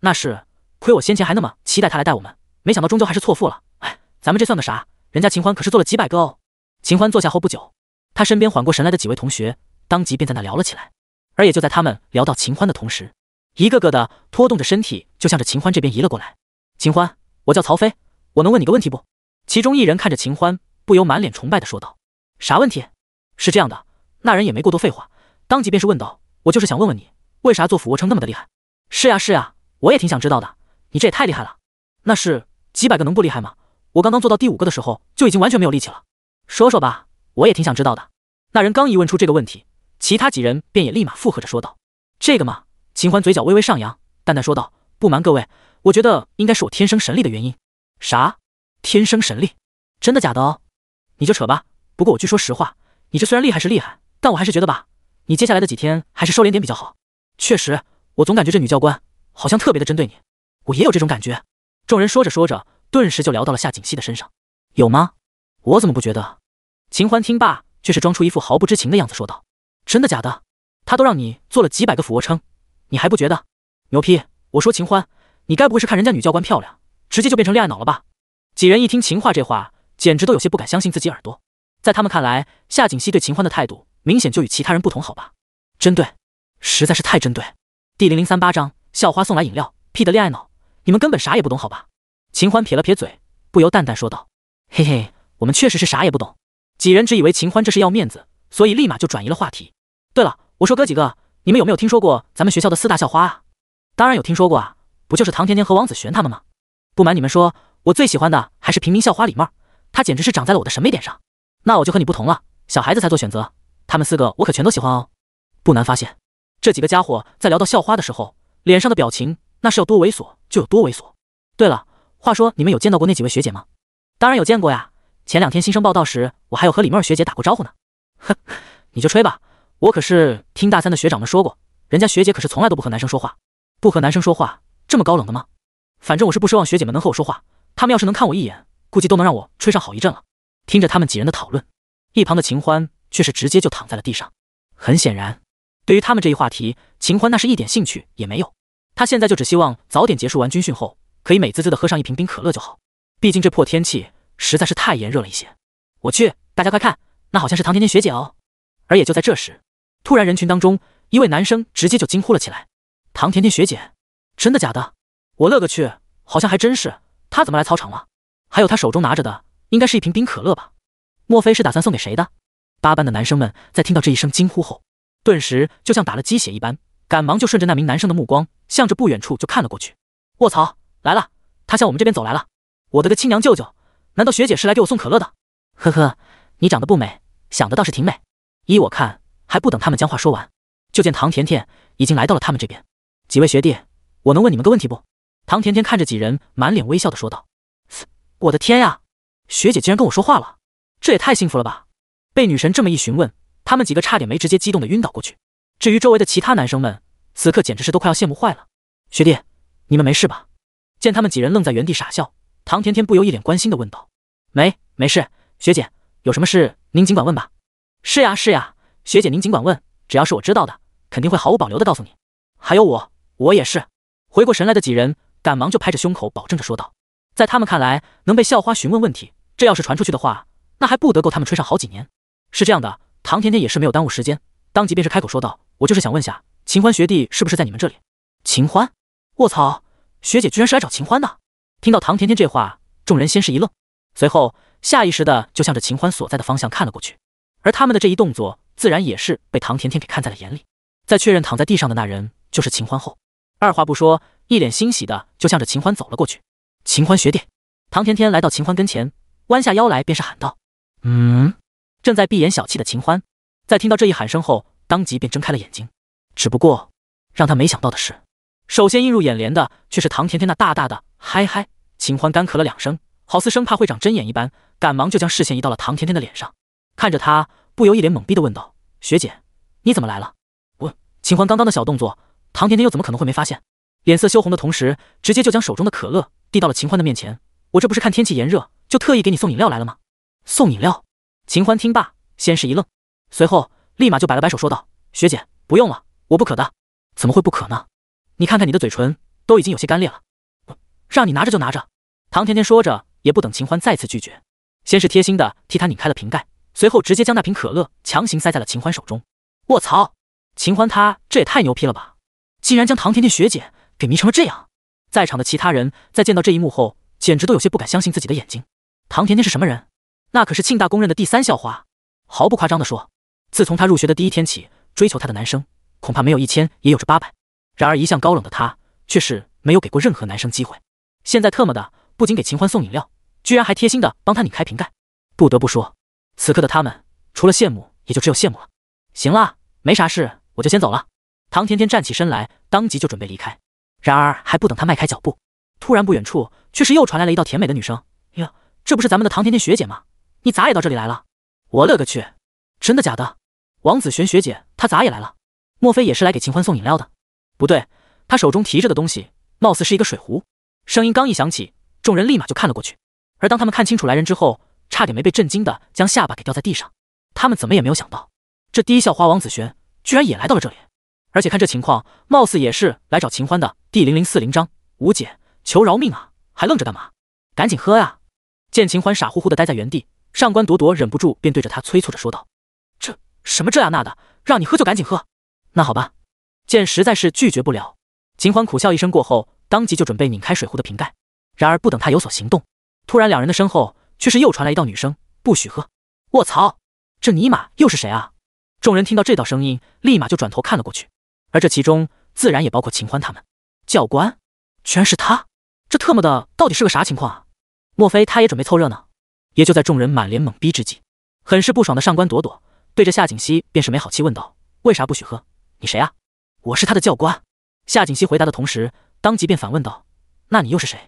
那是亏我先前还那么期待他来带我们，没想到终究还是错付了。哎，咱们这算个啥？人家秦欢可是做了几百个哦。秦欢坐下后不久，他身边缓过神来的几位同学当即便在那聊了起来。而也就在他们聊到秦欢的同时，一个个的拖动着身体就向着秦欢这边移了过来。秦欢，我叫曹飞，我能问你个问题不？其中一人看着秦欢，不由满脸崇拜的说道：“啥问题？是这样的。”那人也没过多废话，当即便是问道。我就是想问问你，为啥做俯卧撑那么的厉害？是呀是呀，我也挺想知道的。你这也太厉害了！那是几百个能不厉害吗？我刚刚做到第五个的时候就已经完全没有力气了。说说吧，我也挺想知道的。那人刚一问出这个问题，其他几人便也立马附和着说道：“这个嘛。”秦欢嘴角微微上扬，淡淡说道：“不瞒各位，我觉得应该是我天生神力的原因。”啥？天生神力？真的假的？哦？你就扯吧。不过我据说实话，你这虽然厉害是厉害，但我还是觉得吧。你接下来的几天还是收敛点比较好。确实，我总感觉这女教官好像特别的针对你。我也有这种感觉。众人说着说着，顿时就聊到了夏锦熙的身上。有吗？我怎么不觉得？秦欢听罢，却是装出一副毫不知情的样子说道：“真的假的？他都让你做了几百个俯卧撑，你还不觉得？牛批！我说秦欢，你该不会是看人家女教官漂亮，直接就变成恋爱脑了吧？”几人一听秦话这话，简直都有些不敢相信自己耳朵。在他们看来，夏锦熙对秦欢的态度。明显就与其他人不同，好吧？针对实在是太针对。第零零三八章：校花送来饮料，屁的恋爱脑，你们根本啥也不懂，好吧？秦欢撇了撇嘴，不由淡淡说道：“嘿嘿，我们确实是啥也不懂。”几人只以为秦欢这是要面子，所以立马就转移了话题。对了，我说哥几个，你们有没有听说过咱们学校的四大校花啊？当然有听说过啊，不就是唐甜甜和王子璇他们吗？不瞒你们说，我最喜欢的还是平民校花李茂，她简直是长在了我的审美点上。那我就和你不同了，小孩子才做选择。他们四个我可全都喜欢哦，不难发现，这几个家伙在聊到校花的时候，脸上的表情那是要多猥琐就有多猥琐。对了，话说你们有见到过那几位学姐吗？当然有见过呀，前两天新生报道时，我还有和李梦学姐打过招呼呢。哼，你就吹吧，我可是听大三的学长们说过，人家学姐可是从来都不和男生说话，不和男生说话，这么高冷的吗？反正我是不奢望学姐们能和我说话，他们要是能看我一眼，估计都能让我吹上好一阵了。听着他们几人的讨论，一旁的秦欢。却是直接就躺在了地上。很显然，对于他们这一话题，秦欢那是一点兴趣也没有。他现在就只希望早点结束完军训后，可以美滋滋的喝上一瓶冰可乐就好。毕竟这破天气实在是太炎热了一些。我去，大家快看，那好像是唐甜甜学姐哦。而也就在这时，突然人群当中一位男生直接就惊呼了起来：“唐甜甜学姐，真的假的？我勒个去，好像还真是。她怎么来操场了？还有她手中拿着的，应该是一瓶冰可乐吧？莫非是打算送给谁的？”八班的男生们在听到这一声惊呼后，顿时就像打了鸡血一般，赶忙就顺着那名男生的目光，向着不远处就看了过去。卧槽，来了！他向我们这边走来了！我的个亲娘舅舅！难道学姐是来给我送可乐的？呵呵，你长得不美，想的倒是挺美。依我看，还不等他们将话说完，就见唐甜甜已经来到了他们这边。几位学弟，我能问你们个问题不？唐甜甜看着几人，满脸微笑的说道：“我的天呀，学姐竟然跟我说话了，这也太幸福了吧！”被女神这么一询问，他们几个差点没直接激动的晕倒过去。至于周围的其他男生们，此刻简直是都快要羡慕坏了。学弟，你们没事吧？见他们几人愣在原地傻笑，唐甜甜不由一脸关心的问道：“没，没事。学姐，有什么事您尽管问吧。”“是呀，是呀，学姐您尽管问，只要是我知道的，肯定会毫无保留的告诉你。”“还有我，我也是。”回过神来的几人，赶忙就拍着胸口保证着说道。在他们看来，能被校花询问问题，这要是传出去的话，那还不得够他们吹上好几年？是这样的，唐甜甜也是没有耽误时间，当即便是开口说道：“我就是想问下，秦欢学弟是不是在你们这里？”秦欢，卧槽，学姐居然是来找秦欢的！听到唐甜甜这话，众人先是一愣，随后下意识的就向着秦欢所在的方向看了过去。而他们的这一动作，自然也是被唐甜甜给看在了眼里。在确认躺在地上的那人就是秦欢后，二话不说，一脸欣喜的就向着秦欢走了过去。秦欢学弟，唐甜甜来到秦欢跟前，弯下腰来便是喊道：“嗯。”正在闭眼小憩的秦欢，在听到这一喊声后，当即便睁开了眼睛。只不过让他没想到的是，首先映入眼帘的却是唐甜甜那大大的嗨嗨。秦欢干咳了两声，好似生怕会长针眼一般，赶忙就将视线移到了唐甜甜的脸上，看着她，不由一脸懵逼的问道：“学姐，你怎么来了？”我秦欢刚刚的小动作，唐甜甜又怎么可能会没发现？脸色羞红的同时，直接就将手中的可乐递到了秦欢的面前：“我这不是看天气炎热，就特意给你送饮料来了吗？”送饮料。秦欢听罢，先是一愣，随后立马就摆了摆手，说道：“学姐，不用了，我不渴的。怎么会不渴呢？你看看你的嘴唇，都已经有些干裂了。让你拿着就拿着。”唐甜甜说着，也不等秦欢再次拒绝，先是贴心的替他拧开了瓶盖，随后直接将那瓶可乐强行塞在了秦欢手中。卧槽！秦欢他这也太牛批了吧！竟然将唐甜甜学姐给迷成了这样。在场的其他人在见到这一幕后，简直都有些不敢相信自己的眼睛。唐甜甜是什么人？那可是庆大公认的第三校花，毫不夸张的说，自从她入学的第一天起，追求她的男生恐怕没有一千也有着八百。然而一向高冷的她却是没有给过任何男生机会。现在特么的不仅给秦欢送饮料，居然还贴心的帮他拧开瓶盖。不得不说，此刻的他们除了羡慕也就只有羡慕了。行了，没啥事，我就先走了。唐甜甜站起身来，当即就准备离开。然而还不等他迈开脚步，突然不远处却是又传来了一道甜美的女声：“呀，这不是咱们的唐甜甜学姐吗？”你咋也到这里来了？我勒个去！真的假的？王子璇学姐她咋也来了？莫非也是来给秦欢送饮料的？不对，她手中提着的东西貌似是一个水壶。声音刚一响起，众人立马就看了过去。而当他们看清楚来人之后，差点没被震惊的将下巴给掉在地上。他们怎么也没有想到，这低校花王子璇居然也来到了这里，而且看这情况，貌似也是来找秦欢的。第零零四零章：五姐，求饶命啊！还愣着干嘛？赶紧喝呀！见秦欢傻乎乎的待在原地。上官朵朵忍不住便对着他催促着说道：“这什么这呀那的，让你喝就赶紧喝。”那好吧，见实在是拒绝不了，秦欢苦笑一声过后，当即就准备拧开水壶的瓶盖。然而不等他有所行动，突然两人的身后却是又传来一道女声：“不许喝！”卧槽，这尼玛又是谁啊？众人听到这道声音，立马就转头看了过去，而这其中自然也包括秦欢他们。教官，居然是他！这特么的到底是个啥情况啊？莫非他也准备凑热闹？也就在众人满脸懵逼之际，很是不爽的上官朵朵对着夏锦熙便是没好气问道：“为啥不许喝？你谁啊？”“我是他的教官。”夏锦熙回答的同时，当即便反问道：“那你又是谁？”“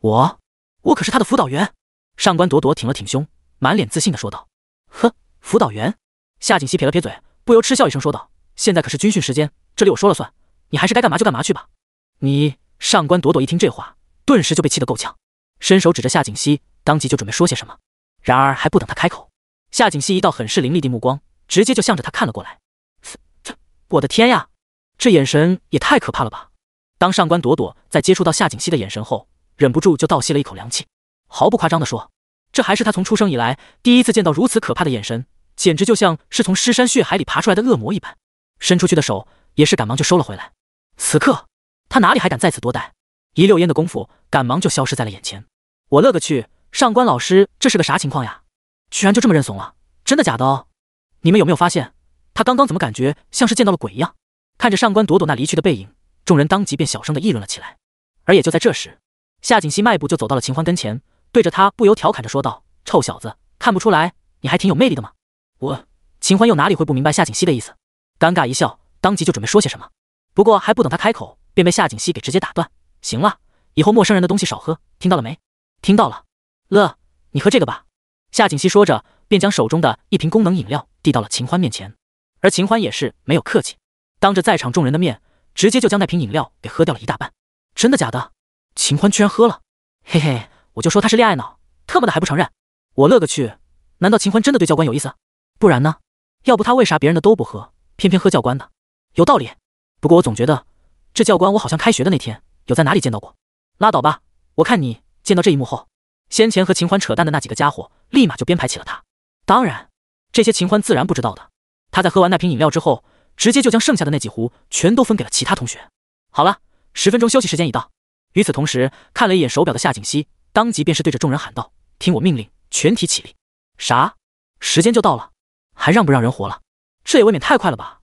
我，我可是他的辅导员。”上官朵朵挺了挺胸，满脸自信的说道：“呵，辅导员。”夏锦熙撇了撇嘴，不由嗤笑一声说道：“现在可是军训时间，这里我说了算，你还是该干嘛就干嘛去吧。”你上官朵朵一听这话，顿时就被气得够呛，伸手指着夏锦熙，当即就准备说些什么，然而还不等他开口，夏景熙一道很是凌厉的目光直接就向着他看了过来。这我的天呀，这眼神也太可怕了吧！当上官朵朵在接触到夏景熙的眼神后，忍不住就倒吸了一口凉气。毫不夸张的说，这还是他从出生以来第一次见到如此可怕的眼神，简直就像是从尸山血海里爬出来的恶魔一般。伸出去的手也是赶忙就收了回来。此刻他哪里还敢在此多待？一溜烟的功夫，赶忙就消失在了眼前。我勒个去！上官老师，这是个啥情况呀？居然就这么认怂了？真的假的哦？你们有没有发现，他刚刚怎么感觉像是见到了鬼一样？看着上官朵朵那离去的背影，众人当即便小声的议论了起来。而也就在这时，夏锦溪迈步就走到了秦欢跟前，对着他不由调侃着说道：“臭小子，看不出来你还挺有魅力的吗？”我秦欢又哪里会不明白夏锦溪的意思？尴尬一笑，当即就准备说些什么，不过还不等他开口，便被夏锦溪给直接打断：“行了，以后陌生人的东西少喝，听到了没？听到了。”乐，你喝这个吧。夏锦溪说着，便将手中的一瓶功能饮料递到了秦欢面前。而秦欢也是没有客气，当着在场众人的面，直接就将那瓶饮料给喝掉了一大半。真的假的？秦欢居然喝了！嘿嘿，我就说他是恋爱脑，特么的还不承认！我乐个去！难道秦欢真的对教官有意思？不然呢？要不他为啥别人的都不喝，偏偏喝教官的？有道理。不过我总觉得，这教官我好像开学的那天有在哪里见到过。拉倒吧！我看你见到这一幕后。先前和秦欢扯淡的那几个家伙，立马就编排起了他。当然，这些秦欢自然不知道的。他在喝完那瓶饮料之后，直接就将剩下的那几壶全都分给了其他同学。好了，十分钟休息时间已到。与此同时，看了一眼手表的夏锦溪，当即便是对着众人喊道：“听我命令，全体起立！”啥？时间就到了？还让不让人活了？这也未免太快了吧！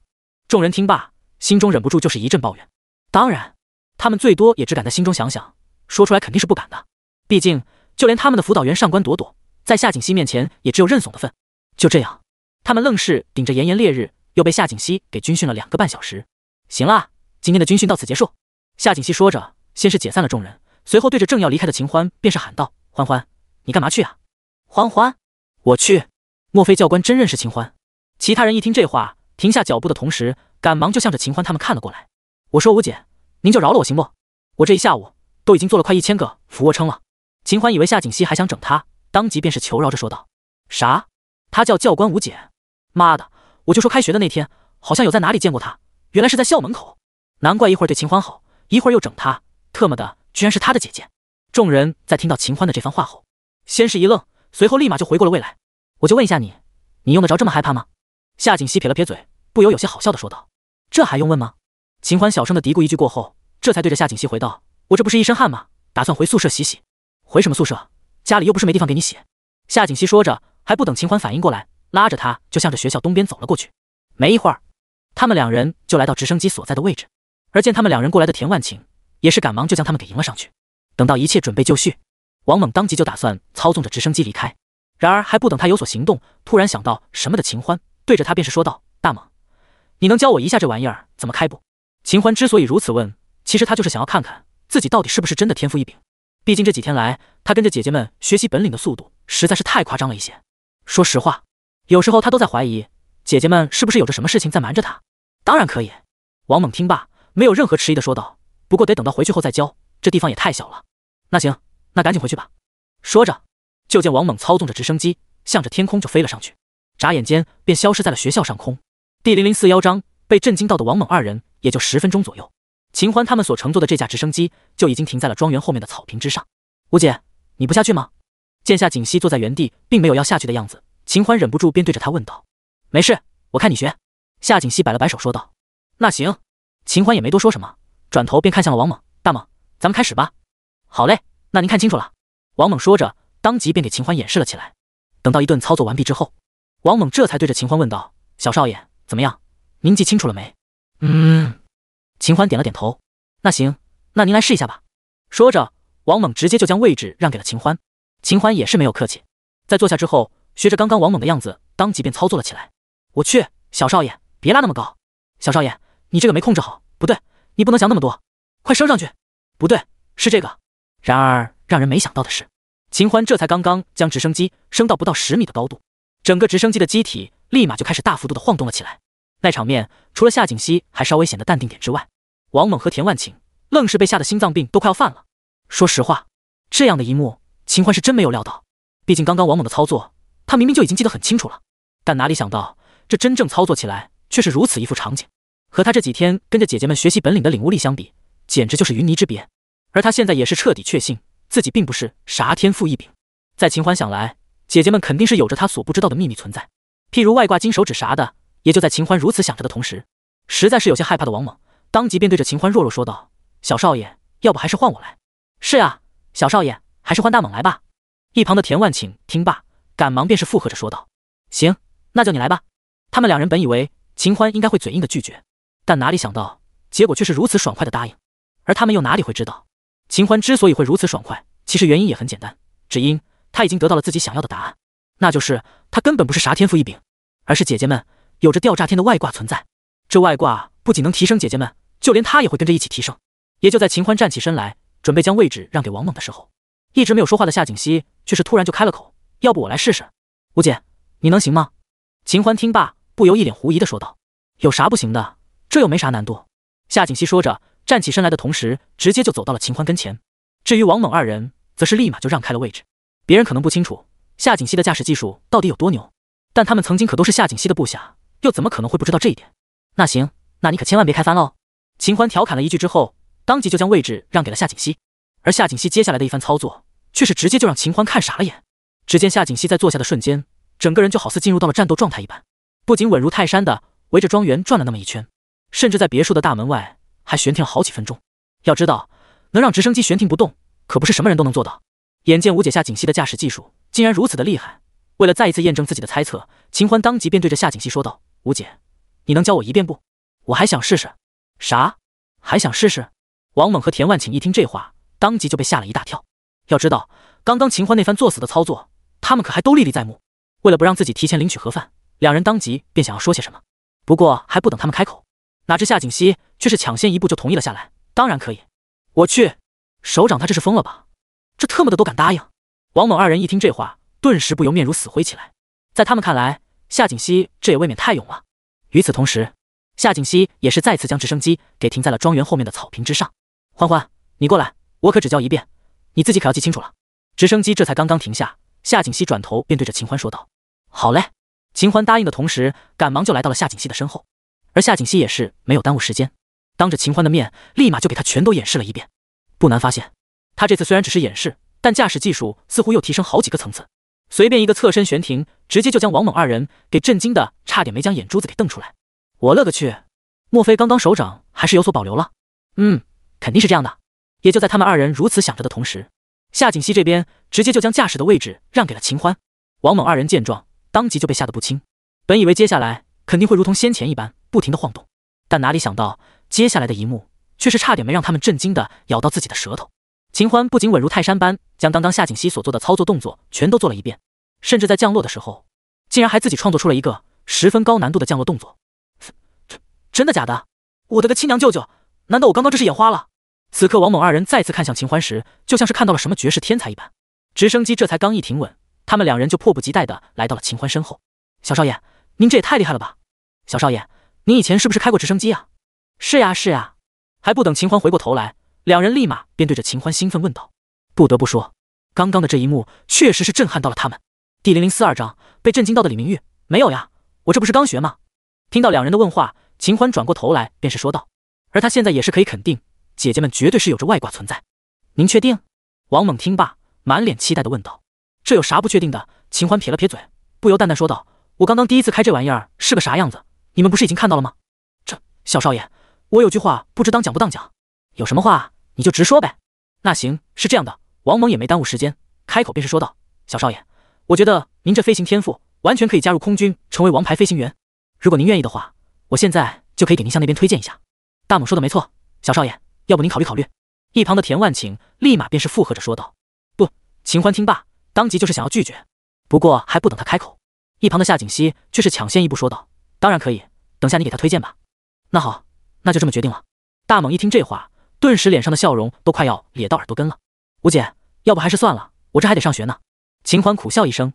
众人听罢，心中忍不住就是一阵抱怨。当然，他们最多也只敢在心中想想，说出来肯定是不敢的，毕竟。就连他们的辅导员上官朵朵，在夏锦溪面前也只有认怂的份。就这样，他们愣是顶着炎炎烈日，又被夏锦溪给军训了两个半小时。行了，今天的军训到此结束。夏锦溪说着，先是解散了众人，随后对着正要离开的秦欢便是喊道：“欢欢，你干嘛去啊？”欢欢，我去。莫非教官真认识秦欢？其他人一听这话，停下脚步的同时，赶忙就向着秦欢他们看了过来。我说吴姐，您就饶了我行不？我这一下午都已经做了快一千个俯卧撑了。秦欢以为夏锦熙还想整他，当即便是求饶着说道：“啥？她叫教官吴姐？妈的！我就说开学的那天好像有在哪里见过她，原来是在校门口。难怪一会儿对秦欢好，一会儿又整他。特么的，居然是她的姐姐！”众人在听到秦欢的这番话后，先是一愣，随后立马就回过了未来。我就问一下你，你用得着这么害怕吗？夏锦熙撇了撇嘴，不由有些好笑的说道：“这还用问吗？”秦欢小声的嘀咕一句过后，这才对着夏锦熙回道：“我这不是一身汗吗？打算回宿舍洗洗。”回什么宿舍？家里又不是没地方给你写。夏锦熙说着，还不等秦欢反应过来，拉着他就向着学校东边走了过去。没一会儿，他们两人就来到直升机所在的位置，而见他们两人过来的田万晴，也是赶忙就将他们给迎了上去。等到一切准备就绪，王猛当即就打算操纵着直升机离开。然而还不等他有所行动，突然想到什么的秦欢对着他便是说道：“大猛，你能教我一下这玩意儿怎么开不？”秦欢之所以如此问，其实他就是想要看看自己到底是不是真的天赋异禀。毕竟这几天来，他跟着姐姐们学习本领的速度实在是太夸张了一些。说实话，有时候他都在怀疑姐姐们是不是有着什么事情在瞒着他。当然可以，王猛听罢，没有任何迟疑的说道：“不过得等到回去后再教，这地方也太小了。”那行，那赶紧回去吧。说着，就见王猛操纵着直升机，向着天空就飞了上去，眨眼间便消失在了学校上空。第零零四幺章被震惊到的王猛二人，也就十分钟左右。秦欢他们所乘坐的这架直升机就已经停在了庄园后面的草坪之上。吴姐，你不下去吗？见夏锦溪坐在原地，并没有要下去的样子，秦欢忍不住便对着他问道：“没事，我看你学。”夏锦溪摆了摆手说道：“那行。”秦欢也没多说什么，转头便看向了王猛：“大猛，咱们开始吧。”“好嘞。”那您看清楚了。王猛说着，当即便给秦欢演示了起来。等到一顿操作完毕之后，王猛这才对着秦欢问道：“小少爷，怎么样？您记清楚了没？”“嗯。”秦欢点了点头，那行，那您来试一下吧。说着，王猛直接就将位置让给了秦欢。秦欢也是没有客气，在坐下之后，学着刚刚王猛的样子，当即便操作了起来。我去，小少爷，别拉那么高！小少爷，你这个没控制好。不对，你不能想那么多，快升上去。不对，是这个。然而，让人没想到的是，秦欢这才刚刚将直升机升到不到十米的高度，整个直升机的机体立马就开始大幅度的晃动了起来。那场面，除了夏锦熙还稍微显得淡定点之外，王猛和田万顷愣是被吓得心脏病都快要犯了。说实话，这样的一幕秦欢是真没有料到。毕竟刚刚王猛的操作，他明明就已经记得很清楚了，但哪里想到这真正操作起来却是如此一副场景，和他这几天跟着姐姐们学习本领的领悟力相比，简直就是云泥之别。而他现在也是彻底确信自己并不是啥天赋异禀。在秦欢想来，姐姐们肯定是有着他所不知道的秘密存在，譬如外挂金手指啥的。也就在秦欢如此想着的同时，实在是有些害怕的王猛。当即便对着秦欢弱弱说道：“小少爷，要不还是换我来？”“是啊，小少爷，还是换大猛来吧。”一旁的田万顷听罢，赶忙便是附和着说道：“行，那就你来吧。”他们两人本以为秦欢应该会嘴硬的拒绝，但哪里想到结果却是如此爽快的答应。而他们又哪里会知道，秦欢之所以会如此爽快，其实原因也很简单，只因他已经得到了自己想要的答案，那就是他根本不是啥天赋异禀，而是姐姐们有着吊炸天的外挂存在。这外挂不仅能提升姐姐们，就连他也会跟着一起提升。也就在秦欢站起身来，准备将位置让给王猛的时候，一直没有说话的夏锦溪却是突然就开了口：“要不我来试试，吴姐，你能行吗？”秦欢听罢，不由一脸狐疑的说道：“有啥不行的？这又没啥难度。”夏锦溪说着，站起身来的同时，直接就走到了秦欢跟前。至于王猛二人，则是立马就让开了位置。别人可能不清楚夏锦溪的驾驶技术到底有多牛，但他们曾经可都是夏锦溪的部下，又怎么可能会不知道这一点？那行，那你可千万别开翻喽。秦欢调侃了一句之后，当即就将位置让给了夏锦溪。而夏锦溪接下来的一番操作，却是直接就让秦欢看傻了眼。只见夏锦溪在坐下的瞬间，整个人就好似进入到了战斗状态一般，不仅稳如泰山的围着庄园转了那么一圈，甚至在别墅的大门外还悬停了好几分钟。要知道，能让直升机悬停不动，可不是什么人都能做到。眼见吴姐夏锦溪的驾驶技术竟然如此的厉害，为了再一次验证自己的猜测，秦欢当即便对着夏锦溪说道：“吴姐，你能教我一遍不？我还想试试。”啥？还想试试？王猛和田万顷一听这话，当即就被吓了一大跳。要知道，刚刚秦欢那番作死的操作，他们可还都历历在目。为了不让自己提前领取盒饭，两人当即便想要说些什么。不过还不等他们开口，哪知夏锦熙却是抢先一步就同意了下来。当然可以。我去，首长他这是疯了吧？这特么的都敢答应？王猛二人一听这话，顿时不由面如死灰起来。在他们看来，夏锦熙这也未免太勇了。与此同时，夏锦溪也是再次将直升机给停在了庄园后面的草坪之上。欢欢，你过来，我可只教一遍，你自己可要记清楚了。直升机这才刚刚停下，夏锦溪转头便对着秦欢说道：“好嘞。”秦欢答应的同时，赶忙就来到了夏锦溪的身后。而夏锦溪也是没有耽误时间，当着秦欢的面，立马就给他全都演示了一遍。不难发现，他这次虽然只是演示，但驾驶技术似乎又提升好几个层次。随便一个侧身悬停，直接就将王猛二人给震惊的差点没将眼珠子给瞪出来。我勒个去！莫非刚刚首长还是有所保留了？嗯，肯定是这样的。也就在他们二人如此想着的同时，夏锦熙这边直接就将驾驶的位置让给了秦欢。王猛二人见状，当即就被吓得不轻。本以为接下来肯定会如同先前一般不停的晃动，但哪里想到接下来的一幕却是差点没让他们震惊的咬到自己的舌头。秦欢不仅稳如泰山般将刚刚夏锦熙所做的操作动作全都做了一遍，甚至在降落的时候，竟然还自己创作出了一个十分高难度的降落动作。真的假的？我的个亲娘舅舅！难道我刚刚这是眼花了？此刻，王猛二人再次看向秦欢时，就像是看到了什么绝世天才一般。直升机这才刚一停稳，他们两人就迫不及待的来到了秦欢身后。小少爷，您这也太厉害了吧！小少爷，您以前是不是开过直升机啊？是呀，是呀！还不等秦欢回过头来，两人立马便对着秦欢兴奋问道：“不得不说，刚刚的这一幕确实是震撼到了他们。”第零零四二章被震惊到的李明玉没有呀，我这不是刚学吗？听到两人的问话。秦欢转过头来，便是说道：“而他现在也是可以肯定，姐姐们绝对是有着外挂存在。”“您确定？”王猛听罢，满脸期待的问道：“这有啥不确定的？”秦欢撇了撇嘴，不由淡淡说道：“我刚刚第一次开这玩意儿是个啥样子？你们不是已经看到了吗？”“这小少爷，我有句话不知当讲不当讲？有什么话你就直说呗。”“那行，是这样的。”王猛也没耽误时间，开口便是说道：“小少爷，我觉得您这飞行天赋完全可以加入空军，成为王牌飞行员。如果您愿意的话。”我现在就可以给您向那边推荐一下，大猛说的没错，小少爷，要不您考虑考虑？一旁的田万顷立马便是附和着说道。不，秦欢听罢，当即就是想要拒绝，不过还不等他开口，一旁的夏锦熙却是抢先一步说道：“当然可以，等下你给他推荐吧。”那好，那就这么决定了。大猛一听这话，顿时脸上的笑容都快要咧到耳朵根了。吴姐，要不还是算了，我这还得上学呢。秦欢苦笑一声。